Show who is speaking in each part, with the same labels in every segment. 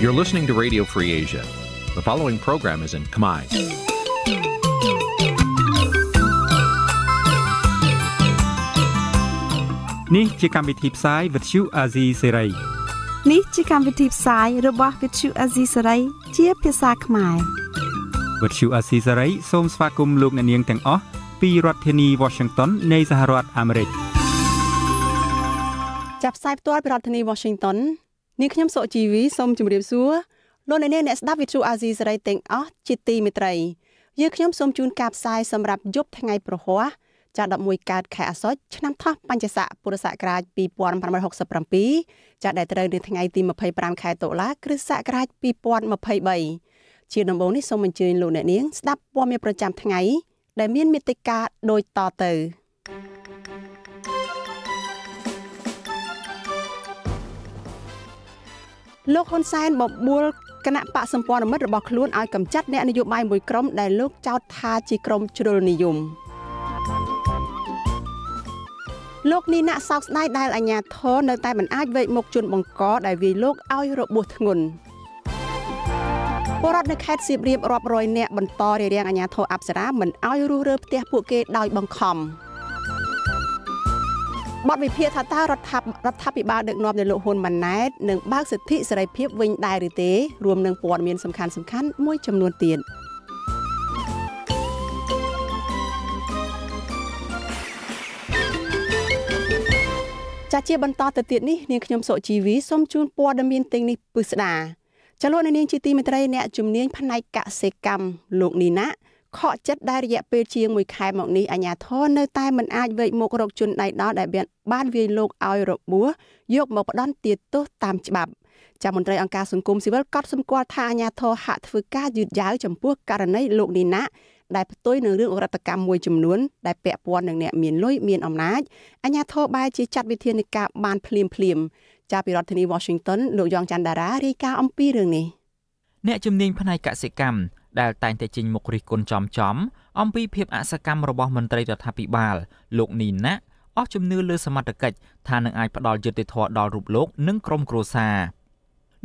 Speaker 1: You're listening to Radio Free Asia. The following program is in Khmer.
Speaker 2: Nǐ jī kāng bì tì bù Vuthu A Zì Sè
Speaker 3: Nǐ jī kāng bì tì bù របស់ Vuthu A Zì Sè Rì ជាភាសាខ្មែរ។
Speaker 2: វិទ្យុអាស៊ីសេរីសូមស្វាគមន៍លោកអ្នកនាងទាំងអស់ពីរដ្ឋធានី Washington នៃសហរដ្ឋអាមេរិក
Speaker 3: ចាប់ផ្សាយផ្ទាល់ពីរដ្ឋធានី Washington នាងខ្ញុំសុជីវីសូមជម្រាបសួរលោកអ្នកនាងអ្នកស្ដាប់វិទ្យុអាស៊ីសេរីទាំងអស់ជាទីមេត្រីយើងខ្ញុំសូមជូនការផ្សាយសម្រាប់យប់ថ្ងៃប្រហ័សចាប់11កើតខែអាសត់ឆ្នាំថោះបัญចស័កពុរសករាជ2567ចាប់ដែលត្រូវនៅថ្ងៃទី25ខែតុលាគ្រិស្តសករាជ2023ជាដំបូងនេះសូមអញ្ជើញលោកអ្នកនាងស្ដាប់ព័ត៌មានប្រចាំថ្ងៃ ដែល មានមេតិការដូចតទៅលោកហ៊ុនសែនបបួលគណៈបកសម្ព័ន្ធមិត្តរបស់ខ្លួនឲ្យកម្ចាត់អ្នកនយោបាយមួយក្រុមដែលលោកចោទថាជាក្រុមជ្រុលនិយមលោកនេះណាក់សោកស្ដាយដែលអាញាធរនៅតែមិនអាចវេកមុខជន់បង្កដែលវាយលោកឲ្យរបួសធ្ងន់ពលរដ្ឋនៅខេត្តសៀមរាបរាប់រយនាក់បន្តរារាំងអាជ្ញាធរអប្សរាមិនឲ្យរុះរើផ្ទះពួកគេដោយបង្ខំបទវិភាគថាតើរដ្ឋាភិរដ្ឋាភិបាលដឹកនាំដោយលោកហ៊ុនម៉ាណែតនឹងបើកសិទ្ធិសេរីភាពវិញដែរឬទេរួមនឹងព័ត៌មានសំខាន់សំខាន់មួយចំនួនទៀតចាជាបន្តទៅទៀតនេះនាងខ្ញុំសុជីវីសូមជូនព័ត៌មានទាំងនេះពិស្ដាចលនានាងជាទីមេត្រីអ្នកជំនាញផ្នែកកសិកម្មលោកនីណាខកចិត្តដែលរយៈពេលជាង1ខែមកនេះអាញាធរនៅតែមិនអាចវេកមុខរកជនដៃដល់ដែលបានវាយលោកឲ្យរបួស យកមកផ្ដន់ទាទោសតាមច្បាប់ចាំមន្ត្រីអង្គការសង្គមស៊ីវិលក៏សម្គាល់ថាអាញាធរហាក់ធ្វើការយឺតយ៉ាវចំពោះករណីលោកនីណាដែលផ្ទុយនឹងរឿងអរតកម្មមួយចំនួនដែលពាក់ព័ន្ធនឹងអ្នកមានលុយមានអំណាចអាញាធរបែរជាចាត់វិធានការបានភ្លាមភ្លាមចាប់ពីរដ្ឋធានី Washington លោកយ៉ងច័ន្ទដារារាយការណ៍អំពីរឿងនេះ
Speaker 4: អ្នកជំនាញផ្នែកកសិកម្មដែលតែងតែចេញមុខរិះគន់ចំចំ អំពីភាពអសកម្មរបស់មន្ត្រីរដ្ឋាភិបាល លោកនីណាអស់ជំនឿលើសមត្ថកិច្ចថានឹងអាចផ្ដល់យុត្តិធម៌ដល់រូបលោកនិងក្រុមគ្រួសារ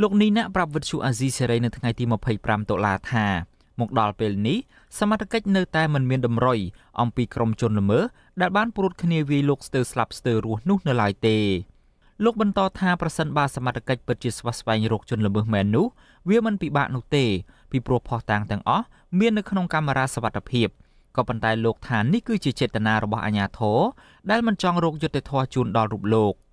Speaker 4: លោកនីណាប្រាប់វិទ្យុអាស៊ីសេរីនៅថ្ងៃទី25តុលាថា មកដល់ពេលនេះសមត្ថកិច្ចនៅតែមិនមានតម្រុយអំពីក្រុមជនល្មើសដែលបានព្រួតគ្នាវាយលោកស្ទើរស្លាប់ស្ទើររស់នោះនៅឡើយទេ។លោកបន្តថាប្រសិនបើសមត្ថកិច្ចពិតជាស្វះស្វែងរកជនល្មើសមែននោះវាមិនពិបាកនោះទេពីព្រោះផុសតាងទាំងអស់មាននៅក្នុងកាមេរ៉ាសវត្ថិភាពក៏ប៉ុន្តែលោក ថានេះគឺជាចេតនារបស់អាជ្ញាធរដែលមិនចង់រកយុត្តិធម៌ជូនដល់រូបលោក។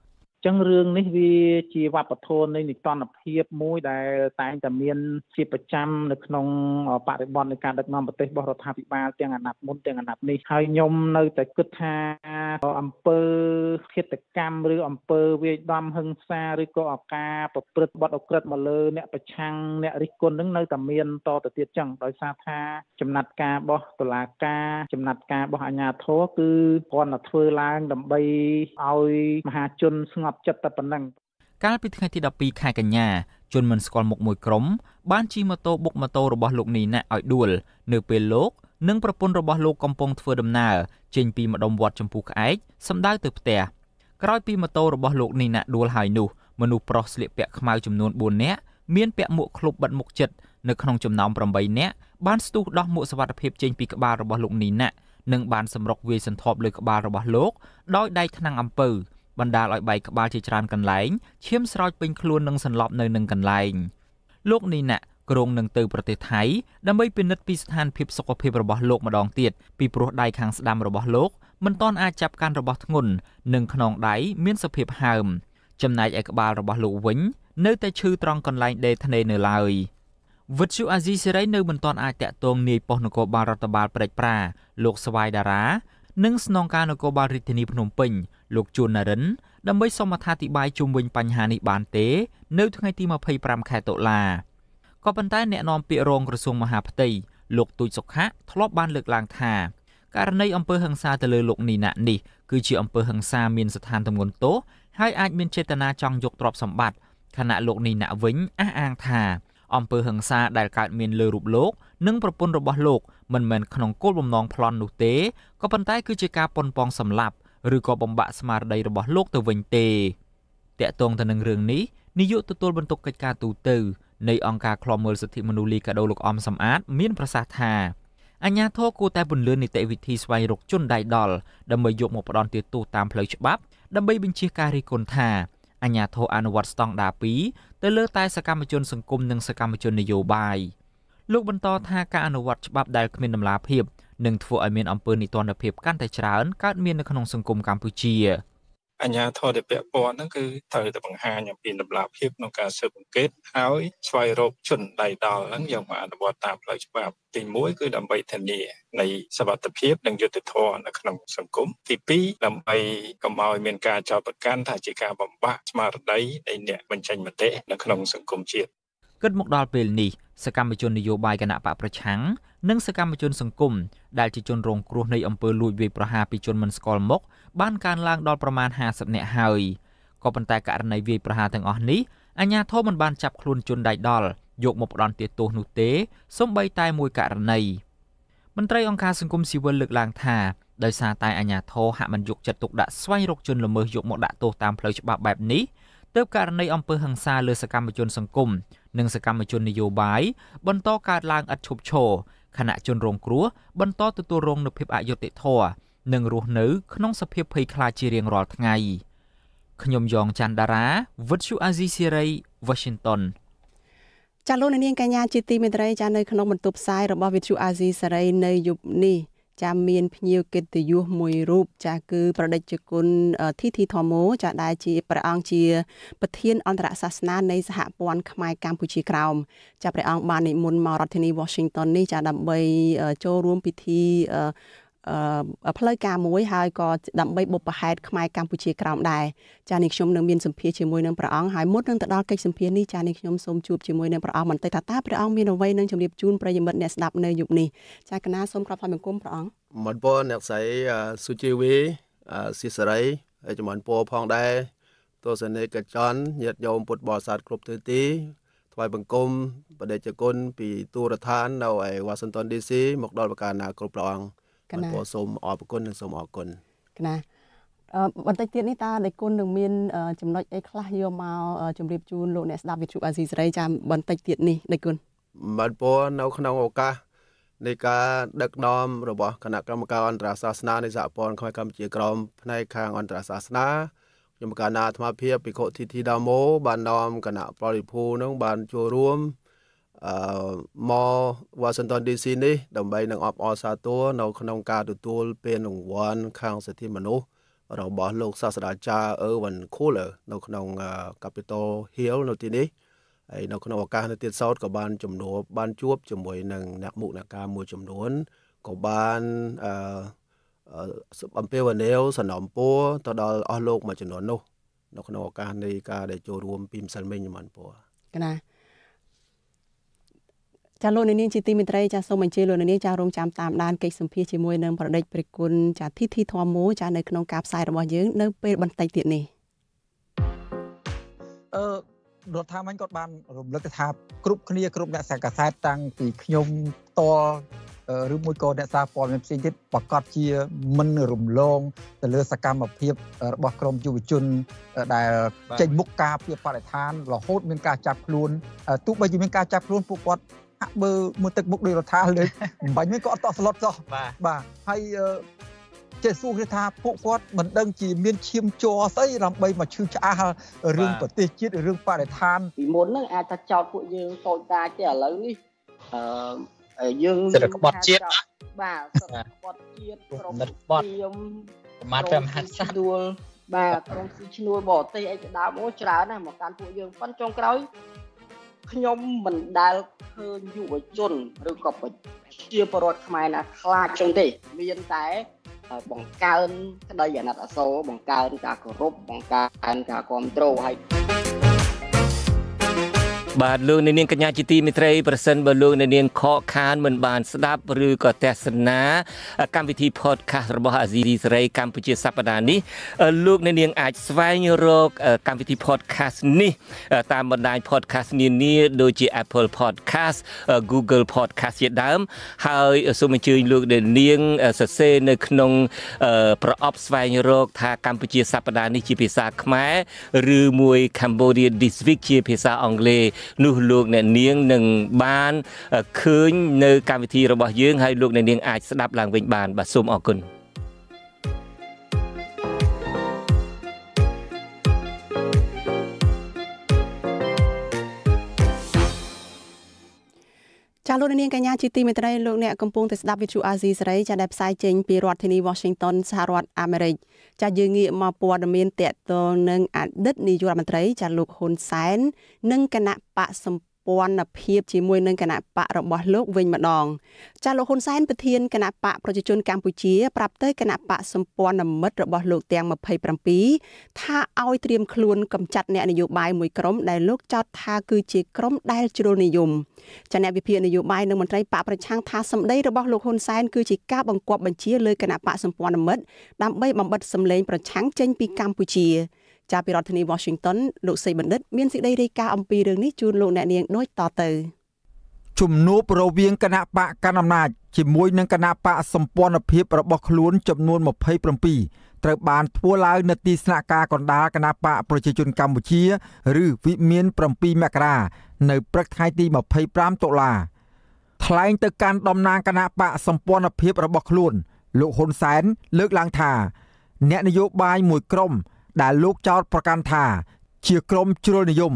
Speaker 4: ចឹងរឿងនេះវាជាវប្បធម៌នៃនិតនភាពមួយដែលតែងតែមានជាប្រចាំនៅក្នុងបរិបទនៃការដឹកនាំប្រទេសរបស់រដ្ឋាភិបាលទាំងអាណត្តិមុនទាំងអាណត្តិនេះហើយខ្ញុំនៅតែគិតថាអំពើឃាតកម្មឬអំពើវាយដំហិង្សាឬក៏ឱការប្រព្រឹត្តបទអក្រិតមកលើអ្នកប្រឆាំងអ្នករិះគន់នឹងនៅតែមានតទៅទៀតចឹងដោយសារថា ចំណាត់ការរបស់តុលាការចំណាត់ការរបស់អាជ្ញាធរគឺគ្រាន់តែធ្វើឡើងដើម្បីឲ្យមហាជនស្ងប់ចិត្តតែប៉ុណ្ណឹងកាលពីថ្ងៃទី12ខែកញ្ញាជនមិនស្គាល់មុខមួយក្រុម បានជិះម៉ូតូបុកម៉ូតូរបស់លោកនីណាក់ឲ្យដួលនៅពេលលោកនិងប្រពន្ធរបស់លោកកំពុងធ្វើដំណើរចេញពីម្ដុំវត្តចម្ពោះក្អែកសម្ដៅទៅផ្ទះក្រោយពីម៉ូតូរបស់លោកនីណាក់ដួលហើយនោះមនុស្សប្រុសស្លៀកពាក់ខ្មៅចំនួន4នាក់មានពាក់មួកឃ្លុបបិទមុខជិតនៅក្នុងចំណោម8នាក់បានស្ទុះដោះមួកសវត្ថិភាពចេញពីក្បាលរបស់លោកនីណាក់និងបានសម្រុកវាយសន្ធាប់លើក្បាលរបស់លោកដោយដៃថ្នាំងអំពៅបណ្ដាលឲ្យបែកក្បាលជាច្រើនកន្លែងឈាមស្រោចពេញខ្លួននិងសន្លប់នៅនឹងកន្លែងលោកនីណាក្រុងនឹងទៅប្រទេសថៃដើម្បីពិនិត្យពីស្ថានភាពសុខភាពរបស់លោកម្ដងទៀតពីព្រោះដៃខាងស្ដាំរបស់លោកមិនទាន់អាចចាប់កាន់របស់ធ្ងន់និងខ្នងដៃមានសភាពហើមចំណែកឯក្បាលរបស់លោកវិញ នៅតែឈឺត្រង់កន្លែងដេថ្នេរនៅឡើយវិទ្យុអាស៊ីសេរីនៅមិនទាន់អាចតាក់ទងនាយប៉ុស្តិ៍នគរបាលរដ្ឋបាលព្រែកប្រាលោកស្វាយតារានិងស្នងការនគរបាលរាជធានីភ្នំពេញលោកជួននរិនដើម្បីសូមអត្ថាធិប្បាយជុំវិញបញ្ហានេះបានទេ នៅថ្ងៃទី25ខែតុលាក៏ប៉ុន្តែ អ្នកនាំពាក្យរងក្រសួងមហាផ្ទៃលោកទូចសុខៈធ្លាប់បានលើកឡើងថាករណីអំពើហិង្សាទៅលើលោកនីណានេះគឺជាអំពើហិង្សាមានស្ថានទម្ងន់ទោសហើយអាចមានចេតនាចង់យកទ្រព្យសម្បត្តិខណៈលោកនីណាវិញអះអាងថាអំពើហិង្សាដែលកើតមាន លើរូបលោកនិងប្រពន្ធរបស់លោក មិនមែនក្នុងគោលបំណងប្លន់នោះទេក៏ប៉ុន្តែគឺជាការប៉ុនប៉ងសម្លាប់ឬក៏បំបាក់ស្មារតីរបស់លោកទៅវិញទេតាក់ទងទៅនឹងរឿងនេះនាយកទទួល បន្ទុកកិច្ចការទូតនៃអង្គការឃ្លាំមើលសិទ្ធិមនុស្សលីកាដូលោកអំសំអាតមានប្រសាសន៍ថា អញ្ញាធរគួរតែពន្យល់នីតិវិធីស្វែងរកជនដៃដល់ដើម្បីយកមកផ្ដន់ទោសតាមផ្លូវច្បាប់ដើម្បីបញ្ជាការរីគុណថាអញ្ញាធរអនុវត្តស្តង់ដារ2ទៅលើតែសកម្មជន សង្គមនិងសកម្មជននយោបាយលោកបន្តថាការអនុវត្តច្បាប់ដែលគ្មានដំណាលភាពនិងធ្វើឲ្យមានអំពើនីតិរដ្ឋភាពកាន់តែច្រើនកើតមាននៅក្នុងសង្គមកម្ពុជា
Speaker 5: អញ្ញាធរដែលពាក់ព័ន្ធហ្នឹងគឺត្រូវតែបង្ហាញអំពីតម្លាភាពក្នុងការស៊ើបអង្កេតហើយស្វែងរកជនដៃដល់ហ្នឹងយកមកអនុវត្តតាមផ្លូវច្បាប់ទី1គឺដើម្បីធានានៃសវត្ថភាពនិងយុត្តិធម៌នៅក្នុងសង្គមទី2ដើម្បីកុំឲ្យមានការចោទប្រកាន់ថាជាការបំបាក់ស្មារតីនៃអ្នកបញ្ចេញមតិនៅក្នុងសង្
Speaker 4: គមជាតិគិតមកដល់ពេលនេះសកម្មជននយោបាយគណៈបកប្រឆាំងនិងសកម្មជនសង្គមដែលជាជនរងគ្រោះនៃអំពើលួចវាយប្រហារពីជនមិនស្គាល់មុខបានកើនឡើងដល់ប្រមាណ50នាក់ហើយក៏ប៉ុន្តែករណីវាយប្រហារទាំងអស់នេះអាជ្ញាធរមិនបានចាប់ខ្លួនជនដៃដល់យកមកផ្ដន់ទាទោសនោះទេសូម្បីតែមួយករណីមន្ត្រីអង្គការសង្គមស៊ីវិលលើកឡើងថាដោយសារតែអាជ្ញាធរហាក់មិនយកចិត្តទុកដាក់ស្វែងរកជនល្មើសយកមកដាក់ទោសតាមផ្លូវច្បាប់បែបនេះទើបករណីអំពើហិង្សាលើសកម្មជនសង្គមនិងសកម្មជននយោបាយបន្តកើតឡើងឥតឈប់ឈរខណៈជនរងគ្រោះបន្តទទួលរងនូវភាពអយុត្តិធម៌និងរស់នៅ ក្នុង សភាពភ័យខ្លាចជារៀងរាល់ថ្ងៃខ្ញុំយ៉ងច័ន្ទដារាវិទ្យុអាស៊ីសេរី Washington
Speaker 3: ចាលោកនាងកញ្ញាជាទីមេត្រីចានៅក្នុងបន្ទប់ផ្សាយរបស់វិទ្យុអាស៊ីសេរីនៅយប់នេះចាមានភ្ញៀវកិត្តិយសមួយរូបចាគឺ ប្រដេជគុណធីធីធម្មោចាដែលជាព្រះអង្គជា ប្រធានអន្តរសាសនានៃសហព័ន្ធខ្មែរកម្ពុជាក្រោមចាព្រះអង្គបាននិមន្តមករដ្ឋធានី Washington នេះចាដើម្បីចូលរួមពិធីផ្លូវការមួយហើយក៏ដើម្បីបុព្វហេតុខ្មែរកម្ពុជាក្រោមដែរចានេះខ្ញុំនៅមានសម្ភារជាមួយនឹងព្រះអង្គហើយមុននឹងទៅដល់កិច្ចសម្ភារនេះចានេះខ្ញុំសូមជួបជាមួយនឹងព្រះអង្គបន្តិចថាតើព្រះអង្គមានអ្វីនឹងជម្រាបជូនប្រិយមិត្តអ្នកស្ដាប់នៅយុគនេះចាកណាសូមក្រាបថ្វាយបង្គំព្រះអង្គ
Speaker 1: មិនពរអ្នកស្រីសុជីវីសិសរីហើយជំនន់ពរផងដែរទស្សនិកជនញាតិញោមពុទ្ធបរិស័ទគ្រប់ទិសទីថ្វាយបង្គំបដិជគុណពីទូរដ្ឋាននៅឯ Washington DC មកដល់ប្រការណាគ្រប់ព្រះអង្គបងប្អូនសូមអរគុណនិងសូមអរគុណណ
Speaker 6: ា
Speaker 3: បន្តិចទៀតនេះតើដៃគុណនឹងមាន ចំណុចអីខ្លះយកមកជម្រាបជូនលោកអ្នកស្ដាប់វិទ្យុអាស៊ីសេរីចាំបន្តិចទៀតនេះដៃគុណ
Speaker 1: បងប្អូននៅក្នុងឱកាសនៃការដឹកនាំរបស់គណៈកម្មការអន្តរសាសនានៃសហព័ន្ធខ្មែរកម្ពុជាក្រមផ្នែកខាងអន្តរសាសនាខ្ញុំកាលណាអាត្មាភាពភិក្ខុធីធីដាម៉ូបាននាំគណៈបរិភូនឹងបានចូលរួមអឺមក Washington DC នេះដើម្បីនឹងអបអរសាទរ នៅក្នុងការទទួលពានរង្វាន់ខាងសិទ្ធិមនុស្សរបស់លោកសាស្ត្រាចារ្យ Erwin Kohler នៅក្នុង Capitol Hill នៅទីនេះហើយនៅក្នុងឱកាសនៅទៀតសោតក៏បានជំនួបបានជួបជាមួយនឹងអ្នកមុខអ្នកការមួយចំនួនក៏បានអឺអំពាវនាវសំណពរទៅដល់អស់លោកមួយចំនួននោះនៅក្នុងឱកាសនៃការដែលចូលរួមពីម្សិលមិញមិនពួរ
Speaker 3: ណាចាលោកនាងជាទីមេត្រីចាសូមអញ្ជើញលោកនាងចារងចាំតាមដានកិច្ចសម្ភាសជាមួយនឹងប្រដេចព្រះគុណចាធីធីធម្មូ ចានៅក្នុងការផ្សាយរបស់យើងនៅពេលបន្តិចទៀតនេះ
Speaker 2: អឺរដ្ឋាភិបាលគាត់បានរំលឹកថាគ្រប់គ្នាគ្រប់អ្នកសារកាសែតតាំងពីខ្ញុំផ្ទាល់ឬមួយក៏អ្នកសារព័ត៌មានផ្សេងទៀតប្រកាសជាមិនរំលងទៅលើសកម្មភាពរបស់ក្រមយុវជន ដែលចេញមុខការពារបរិស្ថានរហូតមានការចាប់ខ្លួនទោះបីជាមានការចាប់ខ្លួនពួកគាត់ហាក់បើមួយទឹកមុខដោយរដ្ឋាលើកបំបញ្ញហ្នឹងក៏អត់តោះស្លុតចោះបាទហើយចេះសួរគេថាពួកគាត់មិនដឹងជាមានឈាមជ័រស្អីដើម្បីមកឈឺឆ្អាលរឿងប្រទេសជាតិរឿងបរិស្ថានពីមុនហ្នឹងអាច
Speaker 7: ថាចោតពួកយើងតូចតាចទេឥឡូវនេះ
Speaker 2: អឺយើងសិទ្ធិក្បត់ជាតិ
Speaker 6: បាទស
Speaker 7: ិទ្ធិក្បត់ជាតិក្រុមធៀមប្រមាថប្រមាថ
Speaker 6: សាដួលបាទក្រុមស៊ីឈ្នួលបរទេសអីជាដើមអូច្រើនណាស់មកកាន់ពួកយើងប៉ុនចុងក្រោយ
Speaker 7: ខ្ញុំមិនដែលឃើញយុវជន ឬក៏ប្រជាពលរដ្ឋខ្មែរណាខ្លាចចឹងទេមានតែបង្កើនក្តីអាណិតអាសូរបង្កើនការគោរពបង្កើនការគ្រប់គ្រងហើយ
Speaker 8: បាទលោកនាងកញ្ញាជាទីមេត្រីប្រសិនបើលោកនាងខកខានមិនបានស្ដាប់ឬក៏ទស្សនាកម្មវិធី podcast របស់ Azizi Saray កម្ពុជាសប្តាហ៍នេះលោកនាងអាចស្វែងរកកម្មវិធី podcast នេះតាមបណ្ដាញ podcast នានាដូចជា Apple podcast Google podcast ជាដើមហើយសូមអញ្ជើញលោកនាងសរសេរនៅក្នុងប្រអប់ស្វែងរកថាកម្ពុជាសប្តាហ៍នេះជាភាសាខ្មែរឬមួយ Cambodia this week ជាភាសាអង់គ្លេសនោះលោកអ្នកនាងនឹងបានឃើញនៅកម្មវិធីរបស់យើង ហើយលោកអ្នកនាង អាចស្ដាប់ឡើងវិញបានបាទសូមអរគុណ
Speaker 3: ាលោកនាងកញ្ញាជាទីមេត្រីលោកអ្នកកំពុងតែស្ដាប់វិទ្យុអាស៊ីសេរីចាដែលផ្សាយចេញពីរដ្ឋធានី Washington សហរដ្ឋអាមេរិក។ចាយើងងាកមកព័ត៌មានតកតងនឹងអតីតនាយករដ្ឋមន្ត្រី ចាលោកហ៊ុនសែននិងគណៈបកសម្ព័ន្ធភាពជាមួយនឹងគណៈបករបស់លោកវិញម្ដងចាលោកហ៊ុនសែនប្រធានគណៈបកប្រជាជនកម្ពុជាប្រាប់ទៅគណៈបកសម្ព័ន្ធមិត្តរបស់លោក ទាំង27ថាឲ្យត្រៀមខ្លួនកម្ចាត់អ្នកនយោបាយមួយក្រុម ដែលលោកចោទថាគឺជាក្រុមដែលជ្រុលនិយមចាអ្នកវិភាគនយោបាយនិងមន្ត្រីបកប្រឆាំងថាសម្ដីរបស់លោកហ៊ុនសែនគឺជាការបង្គាប់បញ្ជាលើគណៈបកសម្ព័ន្ធមិត្តដើម្បីបំបិតសម្លេងប្រឆាំងចេញពីកម្ពុជាចាប់ពីរដ្ឋធានី Washington លោកសីបណ្ឌិត មានសេចក្តីរាយការណ៍អំពីរឿងនេះជូនលោកអ្នកនាងដូចតទៅ
Speaker 2: ជំនួបរវាងគណៈបកកណ្ដាលអំណាចជាមួយនឹងគណៈបកសម្ព័ន្ធភាពរបស់ខ្លួនចំនួន27ត្រូវបាន ធ្វើឡើងនៅទីស្នាក់ការកណ្ដាលគណៈបកប្រជាជនកម្ពុជា ឬវិមាន7មករានៅព្រឹកថ្ងៃទី25តុលាថ្លែងទៅកាន់តំណាងគណៈបកសម្ព័ន្ធភាពរបស់ខ្លួនលោកហ៊ុនសែនលើកឡើងថាអ្នកនយោបាយមួយក្រុមដែលលោកចោទប្រកាន់ថា ជាក្រុមជ្រុលនិយម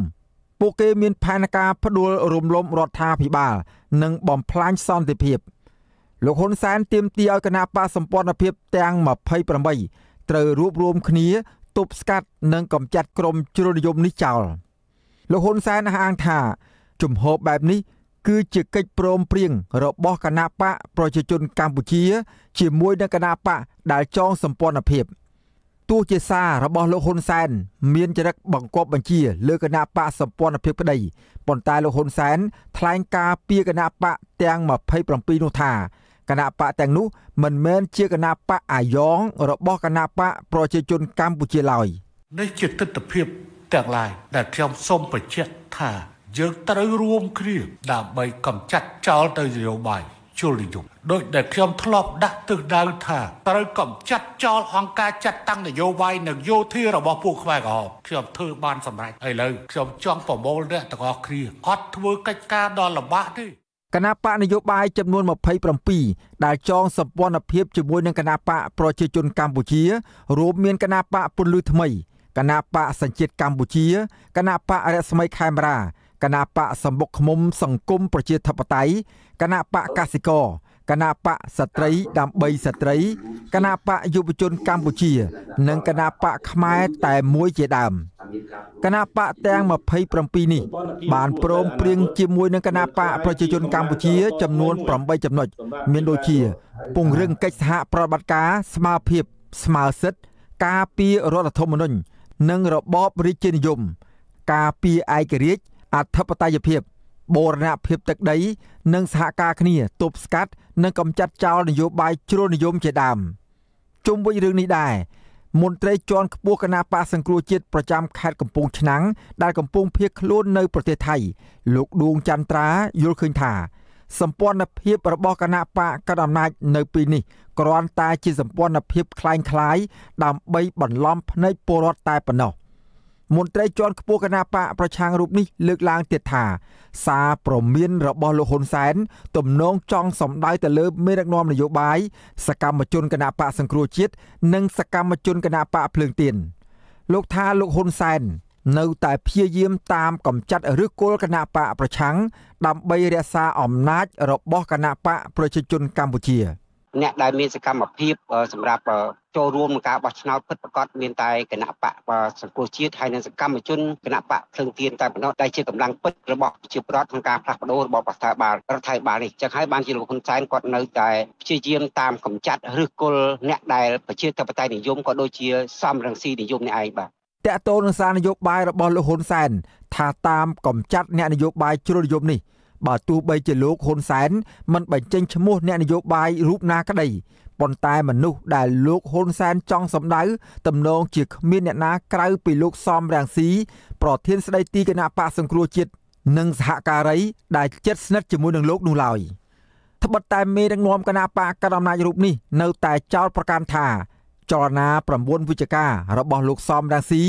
Speaker 2: ពួកគេមានផែនការផ្ដួលរំលំរដ្ឋាភិបាល និងបំផ្លាញសន្តិភាពលោកហ៊ុនសែនទាមទារឲ្យគណៈបកសម្ព័ន្ធភាព ទាំង28ត្រូវរួបរวมគ្នាទប់ស្កាត់និងកម្ចាត់ក្រុមជ្រុលនិយមនេះចោលលោកហ៊ុនសែនអះអាងថា ជំហរបែបនេះ គឺជាកិច្ចព្រមព្រៀងរបស់គណៈបកប្រជាជនកម្ពុជា ជាមួយនឹងគណៈបកដែលចងសម្ព័ន្ធភាព។ទោះជាសាររបស់លោកហ៊ុនសែន មានចរិតបង្កប់បញ្ជាលើគណៈបកសម្ព័ន្ធភាពក្តីប៉ុន្តែលោកហ៊ុនសែនថ្លែងការពីគណៈបកទាំង27នោះថាគណៈបកទាំងនោះមិនមែនជាគណៈបកអាយ៉ងរបស់គណៈបកប្រជាជនកម្ពុជាឡើយ
Speaker 9: នេះជាទស្សនវិជ្ជាទាំងឡាយដែលខ្ញុំសូមបញ្ជាក់ថាយើងត្រូវរួមគ្នាដើម្បីកម្ចាត់ចោលទៅនយោបាយជលនិយមដោយដែលខ្ញុំធ្លាប់ដាក់ទិសដៅថាត្រូវកំចាត់ចោលអង្គការចាត់តាំងនយោបាយនិងយោធារបស់ពួកខ្មែរក្រហមខ្ញុំធ្វើបានសម្រេចឥឡូវខ្ញុំចង់ប្រមូលអ្នកទាំងអស់គ្នាអត់ធ្វើកិច្ចការដល់លំបាកទេ
Speaker 2: គណៈបកនយោបាយចំនួន27ដែលចងសម្ព័ន្ធភាពជាមួយនឹងគណៈបកប្រជាជនកម្ពុជារួមមានគណៈបកពលលឺថ្មីគណៈបកសញ្ជាតិកម្ពុជាគណៈបករស្មីខេមរាគណៈបកសម្បុកឃុំសង្គមប្រជាធិបតេយ្យគណៈបកកសិករគណៈបកស្ត្រីដើម្បីស្ត្រីគណៈបកយុវជនកម្ពុជា និងគណៈបកខ្មែរតែមួយជាដើមគណៈបកទាំង27នេះបានព្រមព្រៀងជាមួយនឹងគណៈបកប្រជាជនកម្ពុជា ចំនួន8ចំណុចមានដូចជា ពង្រឹងកិច្ចសហប្រតិបត្តិការស្មារភាពស្មារសិទ្ធការពីរដ្ឋធម្មនុញ្ញនិងរបបរាជានិយមការពីឯករាជ្យអធិបតេយ្យភាពបូរណភាពទឹកដី និងសហការគ្នាទប់ស្កាត់និងកម្ចាត់ចោលនយោបាយជ្រុលនិយមជាដើមជុំវិញរឿងនេះដែរមន្ត្រីជាន់ខ្ពស់គណៈបកសង្គ្រោះជាតិប្រចាំខេត្តកំពង់ឆ្នាំងដែលកំពុងភៀសខ្លួននៅប្រទេសថៃ លោកដួងចន្ទ្រាយល់ឃើញថាសម្ព័ន្ធភាពរបស់គណៈបកកណ្ដាលអំណាច នៅពេលនេះគ្រាន់តែជាសម្ព័ន្ធភាពคล้ายៗដើម្បីបន្លំភ្នែកពលរដ្ឋតែប៉ុណ្ណោះមន្ត្រីជាន់ខ្ពស់គណបកប្រឆាំងរូបនេះលើកឡើងទៀតថា សារប្រមានរបស់លោកហ៊ុនសែនទំនងចង់សម្ដៅទៅលើមេដឹកនាំនយោបាយសកម្មជនគណបកសង្គ្រោះជាតិនិងសកម្មជនគណបកភ្លើងទៀនលោកថាលោកហ៊ុនសែននៅតែព្យាយាមតាមកំចាត់ឬគល់គណបកប្រឆាំងដើម្បីរក្សាអំណាចរបស់គណបកប្រជាជនកម្ពុជា
Speaker 4: អ្នកដែលមានសកម្មភាពសម្រាប់ចូលរួមក្នុងការបោះឆ្នោតពិតប្រាកដមានតែគណៈបកសង្គមជាតិហើយនិងសកម្មជនគណៈបកភ្លឹងទៀនតែប៉ុណ្ណោះដែលជាកម្លាំងពេជ្ររបស់ប្រជាប្រដ្ឋក្នុងការផ្លាស់ប្ដូររបបរដ្ឋាភិបាលរដ្ឋាភិបាលនេះចឹងហើយបានជាលោកហ៊ុនសែនគាត់នៅតែព្យាយាមតាមកំចាត់ឫសគល់អ្នកដែលប្រជាធិបតេយ្យនិយមក៏ដូចជាសំរងស៊ីនិយមនេះឯងបាទ
Speaker 2: តកតូននឹងសារនយោបាយរបស់លោកហ៊ុនសែនថាតាមកំចាត់អ្នកនយោបាយជ្រុលនិយមនេះបើទោះបីជាលោកហ៊ុនសែនមិនបញ្ចេញឈ្មោះអ្នកនយោបាយរូបណាក្តីប៉ុន្តែមនុស្សដែលលោកហ៊ុនសែនចង់សម្ដៅទំនងជាគ្មានអ្នកណាក្រៅពីលោកសំរាំងស៊ីប្រធានស្ដីទីគណៈបកសង្គ្រោះជាតិនិងសហការីដែលជិតស្និទ្ធជាមួយនឹងលោកនោះឡើយត្បិតតែមេដឹកនាំគណៈបកកណ្ដាលអំណាចរូបនេះនៅតែចោទប្រកាន់ថាចលនា9វិជ្ជការរបស់លោកសំរាំងស៊ី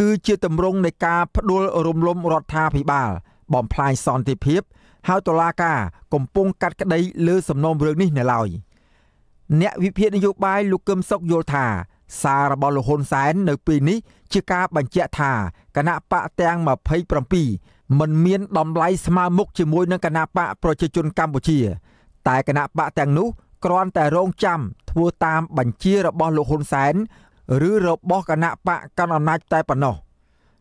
Speaker 2: គឺជាទម្រង់នៃការ ផ្ដួលរំលំរដ្ឋាភិបាលបំផ្លាញសន្តិភាពហើយតុលាការ កំពុង កាត់ក្តីលើសំណុំរឿងនេះនៅឡើយ។អ្នកវិភាគនយោបាយលោកកឹមសុខយល់ថាសាររបស់លោកហ៊ុនសែននៅពេលនេះជាការ បញ្ជាក់ថាគណៈបកទាំង27មិនមានដំឡៃស្មើមុខជាមួយនឹងគណៈបកប្រជាជនកម្ពុជា តែគណៈបកទាំងនោះគ្រាន់តែរងចាំ ធ្វើតាមបញ្ជារបស់លោកហ៊ុនសែនឬរបស់គណៈបកកណ្ដាលអំណាចតែប៉ុណ្ណោះ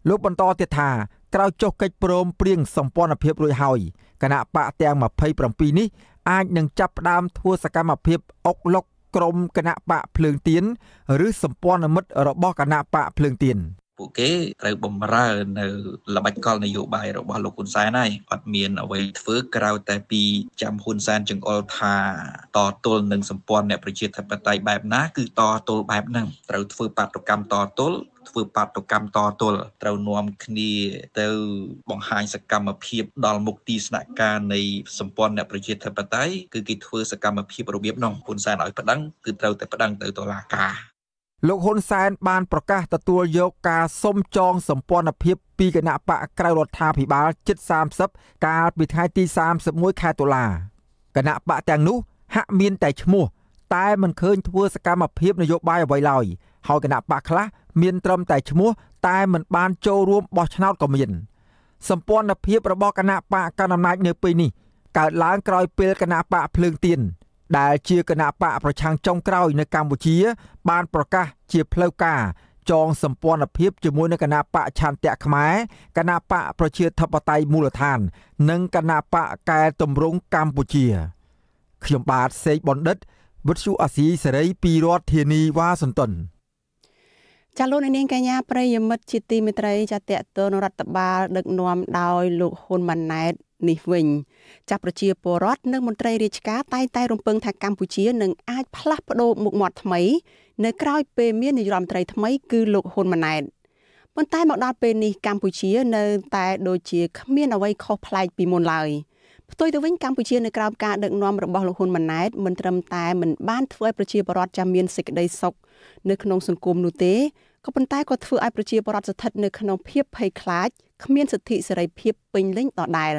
Speaker 2: លោកបន្តទៀតថាក្រោយចុះកិច្ចព្រមព្រៀងសម្ព័ន្ធភាពរួចហើយគណៈបកទាំង27នេះអាចនឹងចាប់ផ្ដើមធ្វើសកម្មភាពអុកលុកក្រុមគណៈបកភ្លើងទៀនឬសម្ព័ន្ធមិត្តរបស់គណៈបកភ្លើងទៀន។
Speaker 4: ពួកគេត្រូវបំរើនៅ ល្បិចកលនយោបាយរបស់លោកហ៊ុនសែនហើយអត់មានអ្វីធ្វើ ក្រៅតែពីចាំហ៊ុនសែនចង្អុលថាតទល់នឹងសម្ព័ន្ធអ្នកប្រជាធិបតេយ្យបែបណា គឺតទល់បែបហ្នឹងត្រូវធ្វើបាតុកម្មតទល់ធ្វើបាតុកម្មតទល់ត្រូវនាំគ្នាទៅបង្ហាញសកម្មភាពដល់មុខទីស្នាក់ការនៃសម្ព័ន្ធអ្នកប្រជាធិបតេយ្យគឺគេធ្វើសកម្មភាពរបៀបនោះហ៊ុនសែនឲ្យប្តឹងគឺត្រូវតែប្តឹងទៅតុលាការ
Speaker 2: លោកហ៊ុនសែនបានប្រកាសទទួលយកការសុំចងសម្ព័ន្ធភាពពីគណៈបកក្រៅរដ្ឋាភិបាលជិត30កាលពីថ្ងៃទី31ខែតុលាគណៈបកទាំងនោះហាក់មានតែឈ្មោះតែមិនឃើញធ្វើសកម្មភាពនយោបាយអ្វីឡើយហើយគណៈបកខ្លះមានត្រឹមតែឈ្មោះតែមិនបានចូលរួមបោះឆ្នោតក៏មានសម្ព័ន្ធភាពរបស់គណៈបកកណ្ដាលអំណាចនៅពេលនេះកើតឡើងក្រោយពេលគណៈបកភ្លើងទៀនដែលជាគណៈបកប្រឆាំងចុងក្រោយនៅកម្ពុជា បានប្រកាសជាផ្លូវការចងសម្ព័ន្ធភាពជាមួយនឹងគណៈបកឆន្ទៈខ្មែរគណៈបកប្រជាធិបតេយ្យមូលដ្ឋាន និងគណៈបកកែតម្រង់កម្ពុជា ខ្ញុំបាទសេកបណ្ឌិតវិទ្យុអាស៊ីសេរីពីរដ្ឋធានីវ៉ាស៊ីនតោន
Speaker 3: ចាលោកនាងកញ្ញាប្រិយមិត្តជាទីមេត្រីចាតតទៅរដ្ឋបាលដឹកនាំដោយលោកហ៊ុនម៉ាណែតនេះវិញចាប់ប្រជាពលរដ្ឋនិងមន្ត្រីរាជការតែងតែ រំពឹងថាកម្ពុជានឹងអាចផ្លាស់ប្ដូរមុខមាត់ថ្មីនៅក្រោយពេលមាននាយរដ្ឋមន្ត្រីថ្មីគឺលោកហ៊ុនម៉ាណែតប៉ុន្តែ មកដល់ពេលនេះកម្ពុជា នៅតែដូចជាគ្មានអ្វីខុសប្លែកពីមុនឡើយផ្ទុយទៅវិញកម្ពុជានៅក្រោមការដឹកនាំរបស់លោកហ៊ុនម៉ាណែតមិនត្រឹមតែមិនបានធ្វើឲ្យប្រជាពលរដ្ឋចាំមានសេចក្តីសុខនៅក្នុងសង្គមនោះទេក៏ប៉ុន្តែក៏ធ្វើឲ្យប្រជាពលរដ្ឋស្ថិតនៅក្នុងភាពភ័យខ្លាចគ្មានសិទ្ធិសេរីភាពពេញលេញដដែល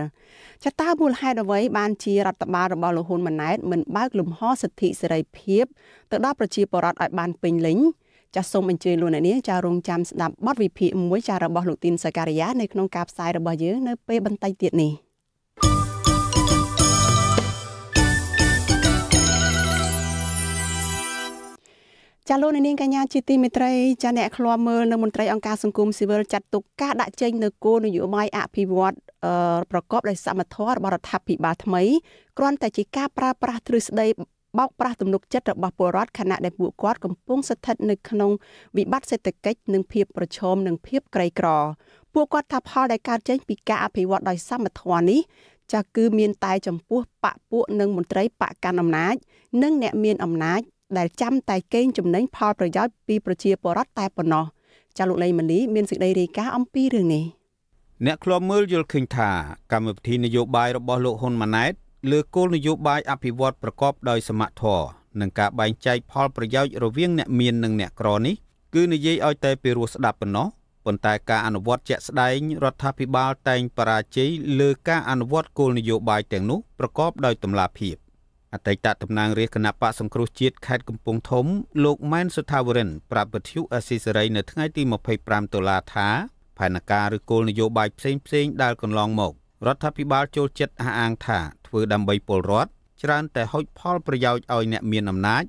Speaker 3: ចាតើមូលហេតុអ្វីបានជារដ្ឋបាលរបស់លោកហ៊ុនម៉ាណែតមិនបើកលំហសិទ្ធិសេរីភាពទៅដល់ប្រជាពលរដ្ឋឲ្យបានពេញលេញចាសសូមអញ្ជើញលោកអ្នកនាងចារងចាំស្ដាប់បទវិភាគមួយចារបស់លោកទីនសការីយ៉ានៅក្នុងការផ្សាយរបស់យើងនៅពេលបន្តិចទៀតនេះ។ចាលោកនាងកញ្ញាជាទីមេត្រីចាអ្នកឃ្លាំមើលនៅមន្ត្រីអង្គការសង្គមស៊ីវិលចាត់ទុកការដាក់ចេញនៅគោលនយោបាយអភិវឌ្ឍប្រកបដោយសមធម៌របស់រដ្ឋាភិបាលថ្មីគ្រាន់តែជាការប្រើប្រាស់ទ្រឹស្ដីបោកប្រាស់ទំនុកចិត្តរបស់ពលរដ្ឋខណៈដែលពួកគាត់កំពុងស្ថិតនៅក្នុង វិបត្តិសេដ្ឋកិច្ចនិងភាពប្រឈមនិងភាពក្រីក្រពួកគាត់ថាផលដែលកើតចេញពីការអភិវឌ្ឍដោយសមធម៌នេះ ចាស់គឺ មានតែចំពោះបពពួកនិងមន្ត្រីបកកាន់អំណាច និងអ្នកមានអំណាចដែលចាំតែកេងចំណេញផលប្រយោជន៍ពីប្រជាពលរដ្ឋតែប៉ុណ្ណោះចាលោកលេងម៉ាលីមានសេចក្តីរាយការណ៍អំពីរឿងនេះ
Speaker 10: អ្នកឃ្លាំមើលយល់ឃើញថាកម្មវិធីនយោបាយរបស់លោកហ៊ុនម៉ាណែតលើគោលនយោបាយអភិវឌ្ឍប្រកបដោយ សមធម៌និងការបែងចែកផលប្រយោជន៍រវាងអ្នកមាននិងអ្នកក្រនេះគឺនិយាយឲ្យតែពីរសស្ដាប់ប៉ុណ្ណោះប៉ុន្តែការអនុវត្តជាក់ស្ដែងរដ្ឋាភិបាលតែងបរាជ័យលើការអនុវត្តគោលនយោបាយទាំងនោះប្រកបដោយតម្លាភាពអតីតតំណាងរាជគណៈបកសង្គ្រោះជាតិខេត្តកំពង់ធំលោកម៉ែនសុថាវរិន ប្រាប់វិទ្យុអេស៊ីសេរីនៅថ្ងៃទី25ដុល្លារថាផែនការឬគោលនយោបាយផ្សេងផ្សេងដែលកន្លងមករដ្ឋាភិបាលចូលចិត្តអះអាងថាធ្វើដើម្បីពលរដ្ឋច្រើនតែហុចផលប្រយោជន៍ឲ្យអ្នកមានអំណាច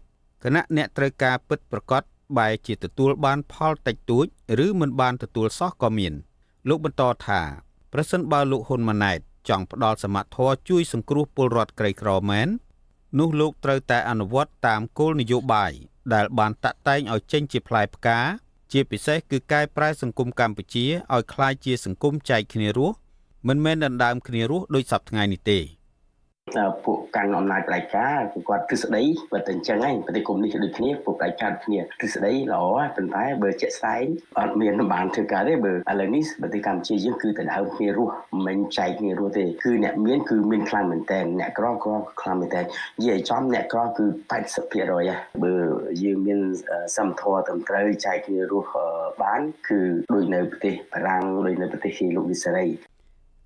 Speaker 10: គណៈអ្នកត្រូវការពិតប្រកបបែជាទទួលបានផលតិចតួចឬមិនបានទទួលសោះក៏មាន លោកបន្តថាប្រសិនបើលោកហ៊ុនម៉ាណែតចង់ផ្ដល់សមត្ថភាពជួយសង្គ្រោះពលរដ្ឋក្រីក្រមែននោះលោកត្រូវតែ អនុវត្តតាមគោលនយោបាយដែល បានតាក់តែងឲ្យចេញជាផ្លែ ផ្កា ជាពិសេសគឺកែប្រែសង្គមកម្ពុជាឲ្យคล้ายជា សង្គមចែកគ្នារស់មិនមែនដណ្ដើមគ្នារស់ដោយសពថ្ងៃនេះទេ។
Speaker 8: ពួកកាន់អំណាចប្រជាការពួកគាត់ទិសដីបើតែអញ្ចឹងឯងប្រទេសគុំនេះដូចគ្នាពួកប្រជាការគ្នាទិសដីល្អប៉ុន្តែបើជាក់ស្ដែងអត់មានបានធ្វើការទេបើឥឡូវនេះប្រទេសកម្ពុជាយើងគឺតែដើមគ្នារស់មិនចែកគ្នារស់ទេគឺអ្នកមានគឺមានខ្លាំងមែនតើអ្នកក្រក្រខ្លាំងមែនតើនិយាយចំអ្នកក្រគឺ
Speaker 7: 80%ហ៎បើយើងមានសមធម៌ត្រឹមត្រូវចែកគ្នារស់បាន គឺដូចនៅប្រទេសបារាំងដូចនៅប្រទេសជាលោកវិសារី